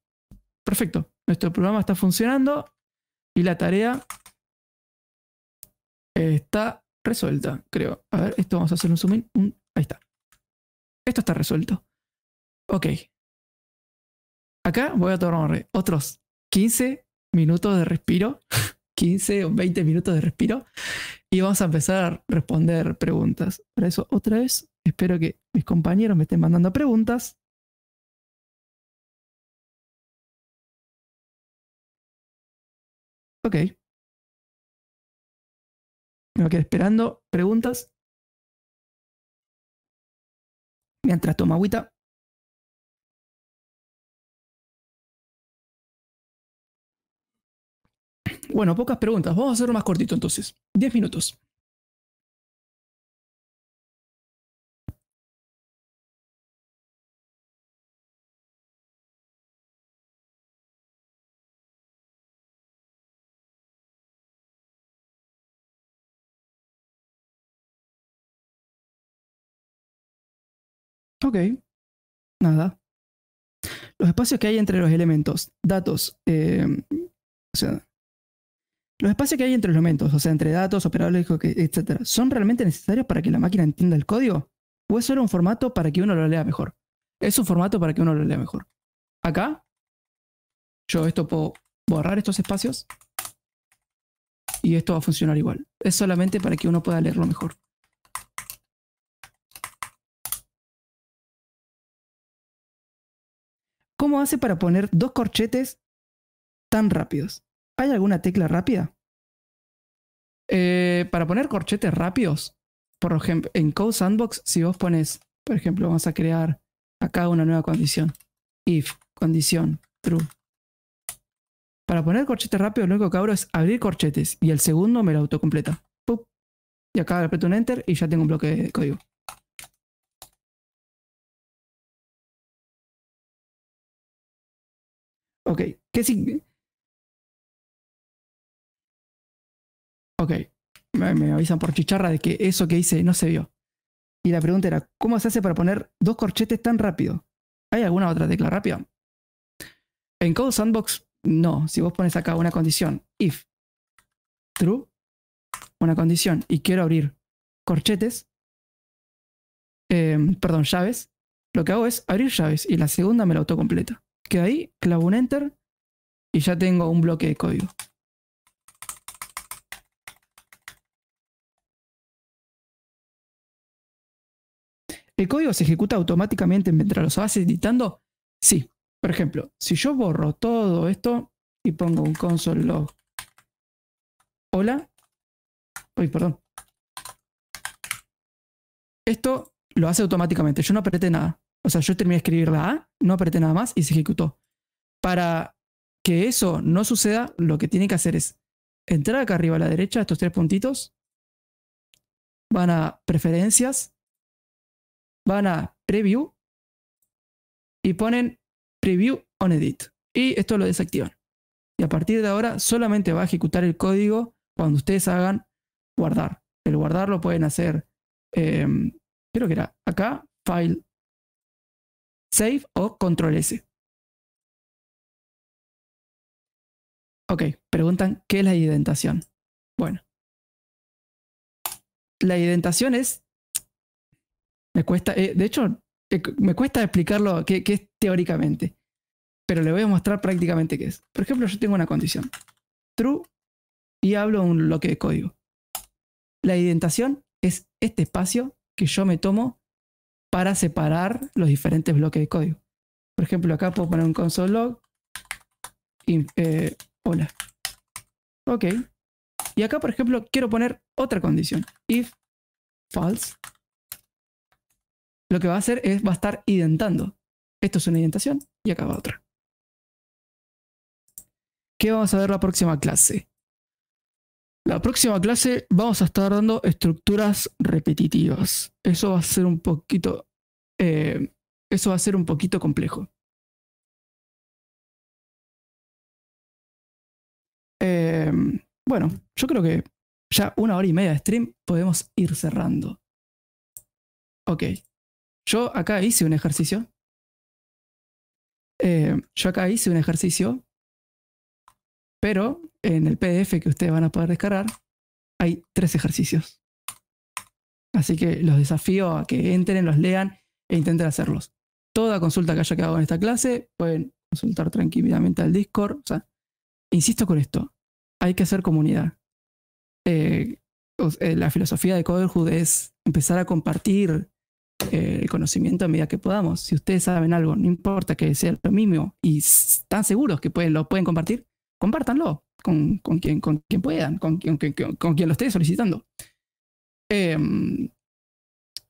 Perfecto. Nuestro programa está funcionando y la tarea está resuelta, creo. A ver, esto vamos a hacer un zoom in. ahí está. Esto está resuelto. Ok. Acá voy a tomar otros 15 minutos de respiro. (laughs) 15 o 20 minutos de respiro y vamos a empezar a responder preguntas. Para eso, otra vez, espero que mis compañeros me estén mandando preguntas. Ok. me quedar esperando preguntas. Mientras toma agüita. Bueno, pocas preguntas. Vamos a hacerlo más cortito entonces. Diez minutos. Ok, nada. Los espacios que hay entre los elementos, datos, eh, o sea, los espacios que hay entre los elementos, o sea, entre datos, operadores, etcétera, ¿son realmente necesarios para que la máquina entienda el código? ¿O es solo un formato para que uno lo lea mejor? Es un formato para que uno lo lea mejor. Acá, yo esto puedo borrar estos espacios y esto va a funcionar igual. Es solamente para que uno pueda leerlo mejor. ¿Cómo hace para poner dos corchetes tan rápidos? ¿Hay alguna tecla rápida? Eh, para poner corchetes rápidos, por ejemplo, en Code Sandbox, si vos pones, por ejemplo, vamos a crear acá una nueva condición. If, condición, true. Para poner corchetes rápidos, lo único que abro es abrir corchetes y el segundo me lo autocompleta. Y acá aprieto un enter y ya tengo un bloque de código. Ok, ¿qué, Ok, me, avisan por chicharra de que eso que hice no se vio. Y la pregunta era, ¿cómo se hace para poner dos corchetes tan rápido? ¿Hay alguna otra tecla rápida? En Code Sandbox, no. Si vos pones acá una condición, if true, una condición, y quiero abrir corchetes, em, perdón, llaves, lo que hago es abrir llaves y la segunda me la autocompleta. Que ahí, clavo un enter y ya tengo un bloque de código. ¿El código se ejecuta automáticamente mientras lo vas editando? Sí. Por ejemplo, si yo borro todo esto y pongo un console hola, uy, perdón. Esto lo hace automáticamente, yo no apreté nada. O sea, yo terminé de escribir la A, no apreté nada más y se ejecutó. Para que eso no suceda, lo que tiene que hacer es entrar acá arriba a la derecha, estos tres puntitos, van a preferencias, van a preview y ponen preview on edit. Y esto lo desactivan. Y a partir de ahora solamente va a ejecutar el código cuando ustedes hagan guardar. El guardar lo pueden hacer, em, creo que era acá, file, save o control S. Ok, preguntan qué es la identación? Bueno, la identación es me cuesta, eh, de hecho, eh, me cuesta explicarlo qué, es teóricamente, pero le voy a mostrar prácticamente qué es. Por ejemplo, yo tengo una condición, true, y hablo un bloque de código. La indentación es este espacio que yo me tomo para separar los diferentes bloques de código. Por ejemplo, acá puedo poner un console log, eh, hola. Ok. Y acá, por ejemplo, quiero poner otra condición, if false lo que va a hacer es va a estar identando. Esto es una indentación y acá va otra. ¿Qué vamos a ver la próxima clase? La próxima clase vamos a estar dando estructuras repetitivas. Eso va a ser un poquito. Eh, eso va a ser un poquito complejo. Eh, bueno, yo creo que ya una hora y media de stream podemos ir cerrando. Ok. Yo acá hice un ejercicio. Eh, yo acá hice un ejercicio, pero en el PDF que ustedes van a poder descargar hay tres ejercicios. Así que los desafío a que entren, los lean e intenten hacerlos. Toda consulta que haya quedado en esta clase pueden consultar tranquilamente al Discord. insisto con esto, hay que hacer comunidad. Eh, la filosofía de Coderhood es empezar a compartir eh, el conocimiento a medida que podamos. Si ustedes saben algo, no importa que sea lo mismo y están seguros que pueden, lo pueden compartir, compártanlo con, con, quien, con quien puedan, con quien, con, lo esté solicitando. Em,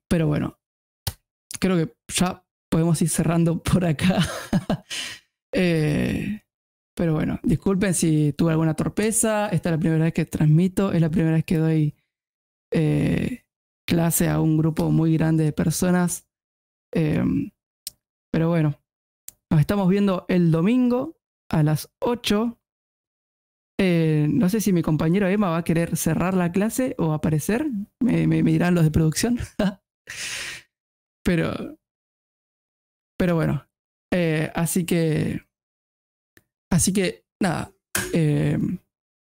pero bueno, creo que ya podemos ir cerrando por acá. (laughs) Eh, pero bueno, disculpen si tuve alguna torpeza. Esta es la primera vez que transmito, es la primera vez que doy eh, clase a un grupo muy grande de personas. Em, pero bueno, nos estamos viendo el domingo a las 8. Eh, no sé si mi compañero Emma va a querer cerrar la clase o aparecer. Me, dirán los de producción. (laughs) pero, pero bueno. Eh, así que. Así que nada. Em,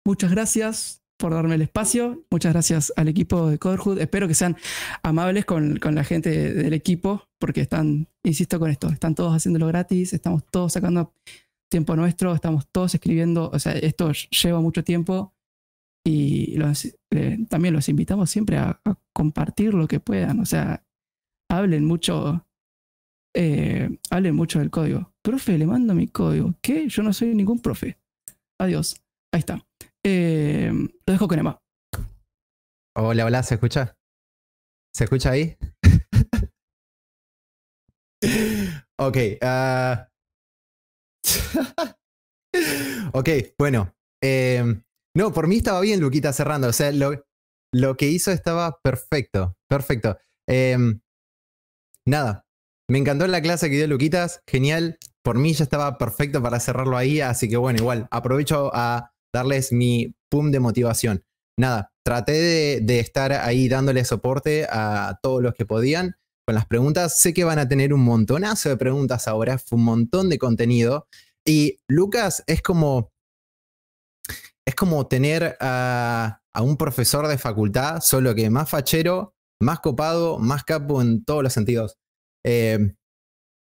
muchas gracias por darme el espacio. Muchas gracias al equipo de Coderhood. Espero que sean amables con, la gente del equipo, porque están, insisto con esto, están todos haciéndolo gratis, estamos todos sacando tiempo nuestro, estamos todos escribiendo. O sea, esto lleva mucho tiempo y eh, también los invitamos siempre a, compartir lo que puedan. O sea, hablen mucho. Eh, hablen mucho del código. Profe, le mando mi código. ¿Qué? Yo no soy ningún profe. Adiós. Ahí está. Eh, lo dejo con Emma. Hola, hola, ¿se escucha? ¿Se escucha ahí? (laughs) ok. Ah. (laughs) ok, bueno. Eh, no, por mí estaba bien Luquita cerrando. O sea, lo, lo que hizo estaba perfecto. Perfecto. Eh, nada, me encantó la clase que dio Luquitas. Genial. Por mí ya estaba perfecto para cerrarlo ahí. Así que bueno, igual, aprovecho a darles mi pum de motivación. Nada, traté de, estar ahí dándole soporte a todos los que podían con las preguntas. Sé que van a tener un montonazo de preguntas ahora, fue un montón de contenido. Y Lucas es como, es como tener a, un profesor de facultad, solo que más fachero, más copado, más capo en todos los sentidos. Eh,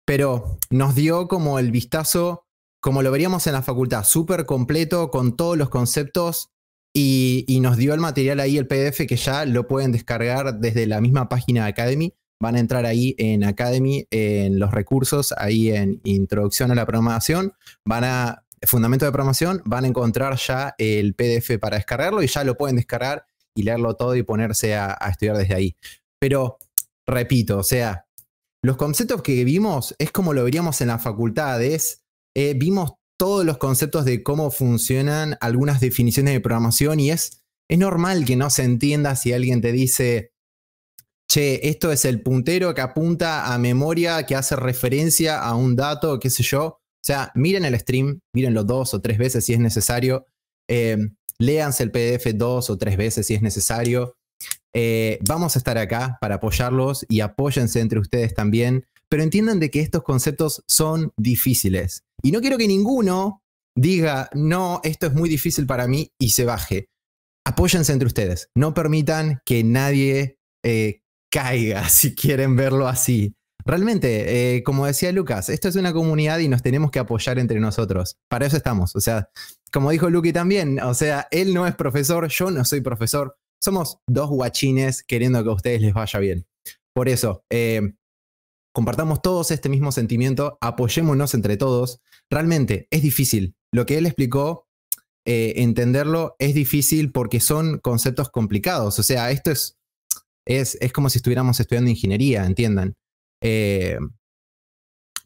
pero nos dio como el vistazo como lo veríamos en la facultad, súper completo con todos los conceptos y, nos dio el material ahí, el PDF, que ya lo pueden descargar desde la misma página de Academy. Van a entrar ahí en Academy, en los recursos, ahí en Introducción a la Programación, van a Fundamento de Programación, van a encontrar ya el PDF para descargarlo y ya lo pueden descargar y leerlo todo y ponerse a, a estudiar desde ahí. Pero, repito, o sea, los conceptos que vimos es como lo veríamos en la facultad, es eh, vimos todos los conceptos de cómo funcionan algunas definiciones de programación y es, normal que no se entienda si alguien te dice, che, esto es el puntero que apunta a memoria, que hace referencia a un dato, qué sé yo. O sea, miren el stream, mírenlo dos o tres veces si es necesario. Eh, léanse el PDF dos o tres veces si es necesario. Eh, vamos a estar acá para apoyarlos y apóyense entre ustedes también, pero entiendan de que estos conceptos son difíciles. Y no quiero que ninguno diga, no, esto es muy difícil para mí y se baje. Apóyense entre ustedes. No permitan que nadie eh, caiga (laughs) si quieren verlo así. Realmente, eh, como decía Lucas, esto es una comunidad y nos tenemos que apoyar entre nosotros. Para eso estamos. O sea, como dijo Lucky también, o sea, él no es profesor, yo no soy profesor. Somos dos guachines queriendo que a ustedes les vaya bien. Por eso, eh, compartamos todos este mismo sentimiento, apoyémonos entre todos. Realmente es difícil. Lo que él explicó, eh, entenderlo es difícil porque son conceptos complicados. O sea, esto es, es, como si estuviéramos estudiando ingeniería, entiendan. Eh,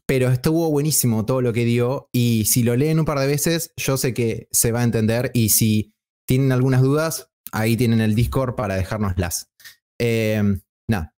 pero estuvo buenísimo todo lo que dio y si lo leen un par de veces, yo sé que se va a entender y si tienen algunas dudas, ahí tienen el Discord para dejárnoslas. Eh, nada,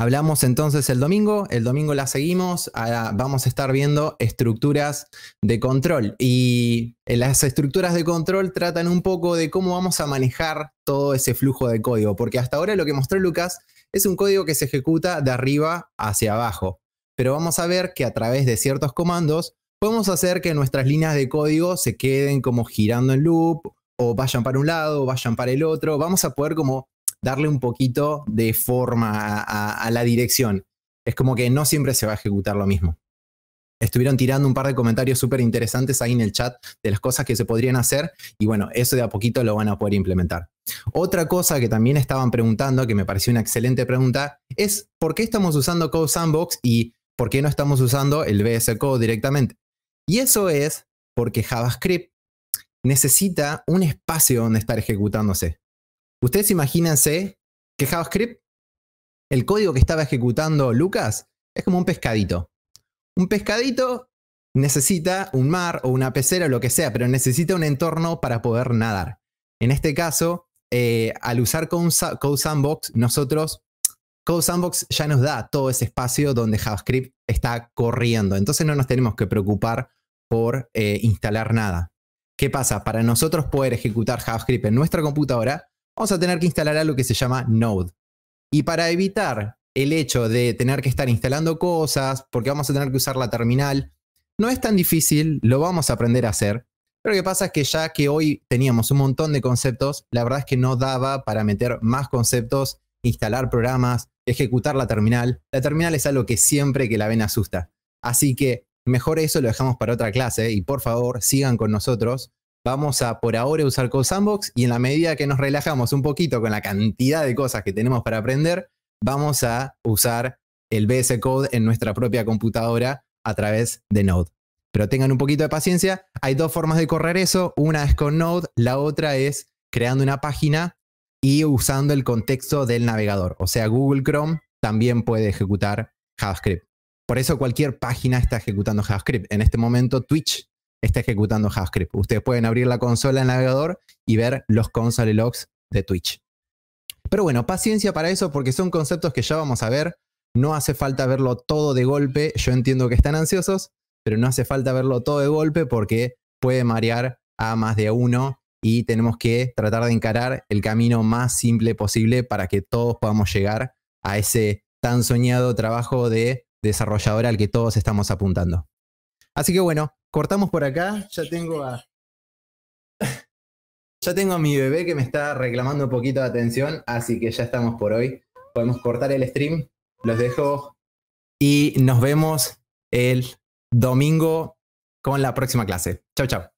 Hablamos entonces el domingo, el domingo la seguimos, Ahora vamos a estar viendo estructuras de control y eh, las estructuras de control tratan un poco de cómo vamos a manejar todo ese flujo de código, porque hasta ahora lo que mostró Lucas es un código que se ejecuta de arriba hacia abajo, pero vamos a ver que a través de ciertos comandos podemos hacer que nuestras líneas de código se queden como girando en loop o vayan para un lado o vayan para el otro, vamos a poder como darle un poquito de forma a, la dirección. Es como que no siempre se va a ejecutar lo mismo estuvieron tirando un par de comentarios súper interesantes ahí en el chat de las cosas que se podrían hacer y bueno, eso de a poquito lo van a poder implementar. Otra cosa que también estaban preguntando, que me pareció una excelente pregunta, es por qué estamos usando Code Sandbox y por qué no estamos usando el VS Code directamente. Y eso es porque JavaScript necesita un espacio donde estar ejecutándose. Ustedes imagínense que JavaScript, el código que estaba ejecutando Lucas, es como un pescadito. Un pescadito necesita un mar o una pecera o lo que sea, pero necesita un entorno para poder nadar. En este caso, eh, al usar Code Sandbox, nosotros, Code Sandbox ya nos da todo ese espacio donde JavaScript está corriendo. Entonces no nos tenemos que preocupar por eh, instalar nada. ¿Qué pasa? Para nosotros poder ejecutar JavaScript en nuestra computadora, vamos a tener que instalar algo que se llama Node. Y para evitar el hecho de tener que estar instalando cosas, porque vamos a tener que usar la terminal, no es tan difícil, lo vamos a aprender a hacer. Pero lo que pasa es que ya que hoy teníamos un montón de conceptos, la verdad es que no daba para meter más conceptos, instalar programas, ejecutar la terminal. La terminal es algo que siempre que la ven asusta. Así que mejor eso lo dejamos para otra clase y por favor sigan con nosotros vamos a por ahora usar Code Sandbox y en la medida que nos relajamos un poquito con la cantidad de cosas que tenemos para aprender, vamos a usar el VS Code en nuestra propia computadora a través de Node. Pero tengan un poquito de paciencia, hay dos formas de correr eso, una es con Node, la otra es creando una página y usando el contexto del navegador. O sea, Google Chrome también puede ejecutar JavaScript. Por eso cualquier página está ejecutando JavaScript. En este momento Twitch está ejecutando JavaScript. Ustedes pueden abrir la consola en navegador y ver los console logs de Twitch. Pero bueno, paciencia para eso porque son conceptos que ya vamos a ver. No hace falta verlo todo de golpe. Yo entiendo que están ansiosos, pero no hace falta verlo todo de golpe porque puede marear a más de uno y tenemos que tratar de encarar el camino más simple posible para que todos podamos llegar a ese tan soñado trabajo de desarrollador al que todos estamos apuntando. Así que bueno, cortamos por acá. Ya tengo a. ya tengo a mi bebé que me está reclamando un poquito de atención, así que ya estamos por hoy. Podemos cortar el stream. Los dejo y nos vemos el domingo con la próxima clase. Chao, chao.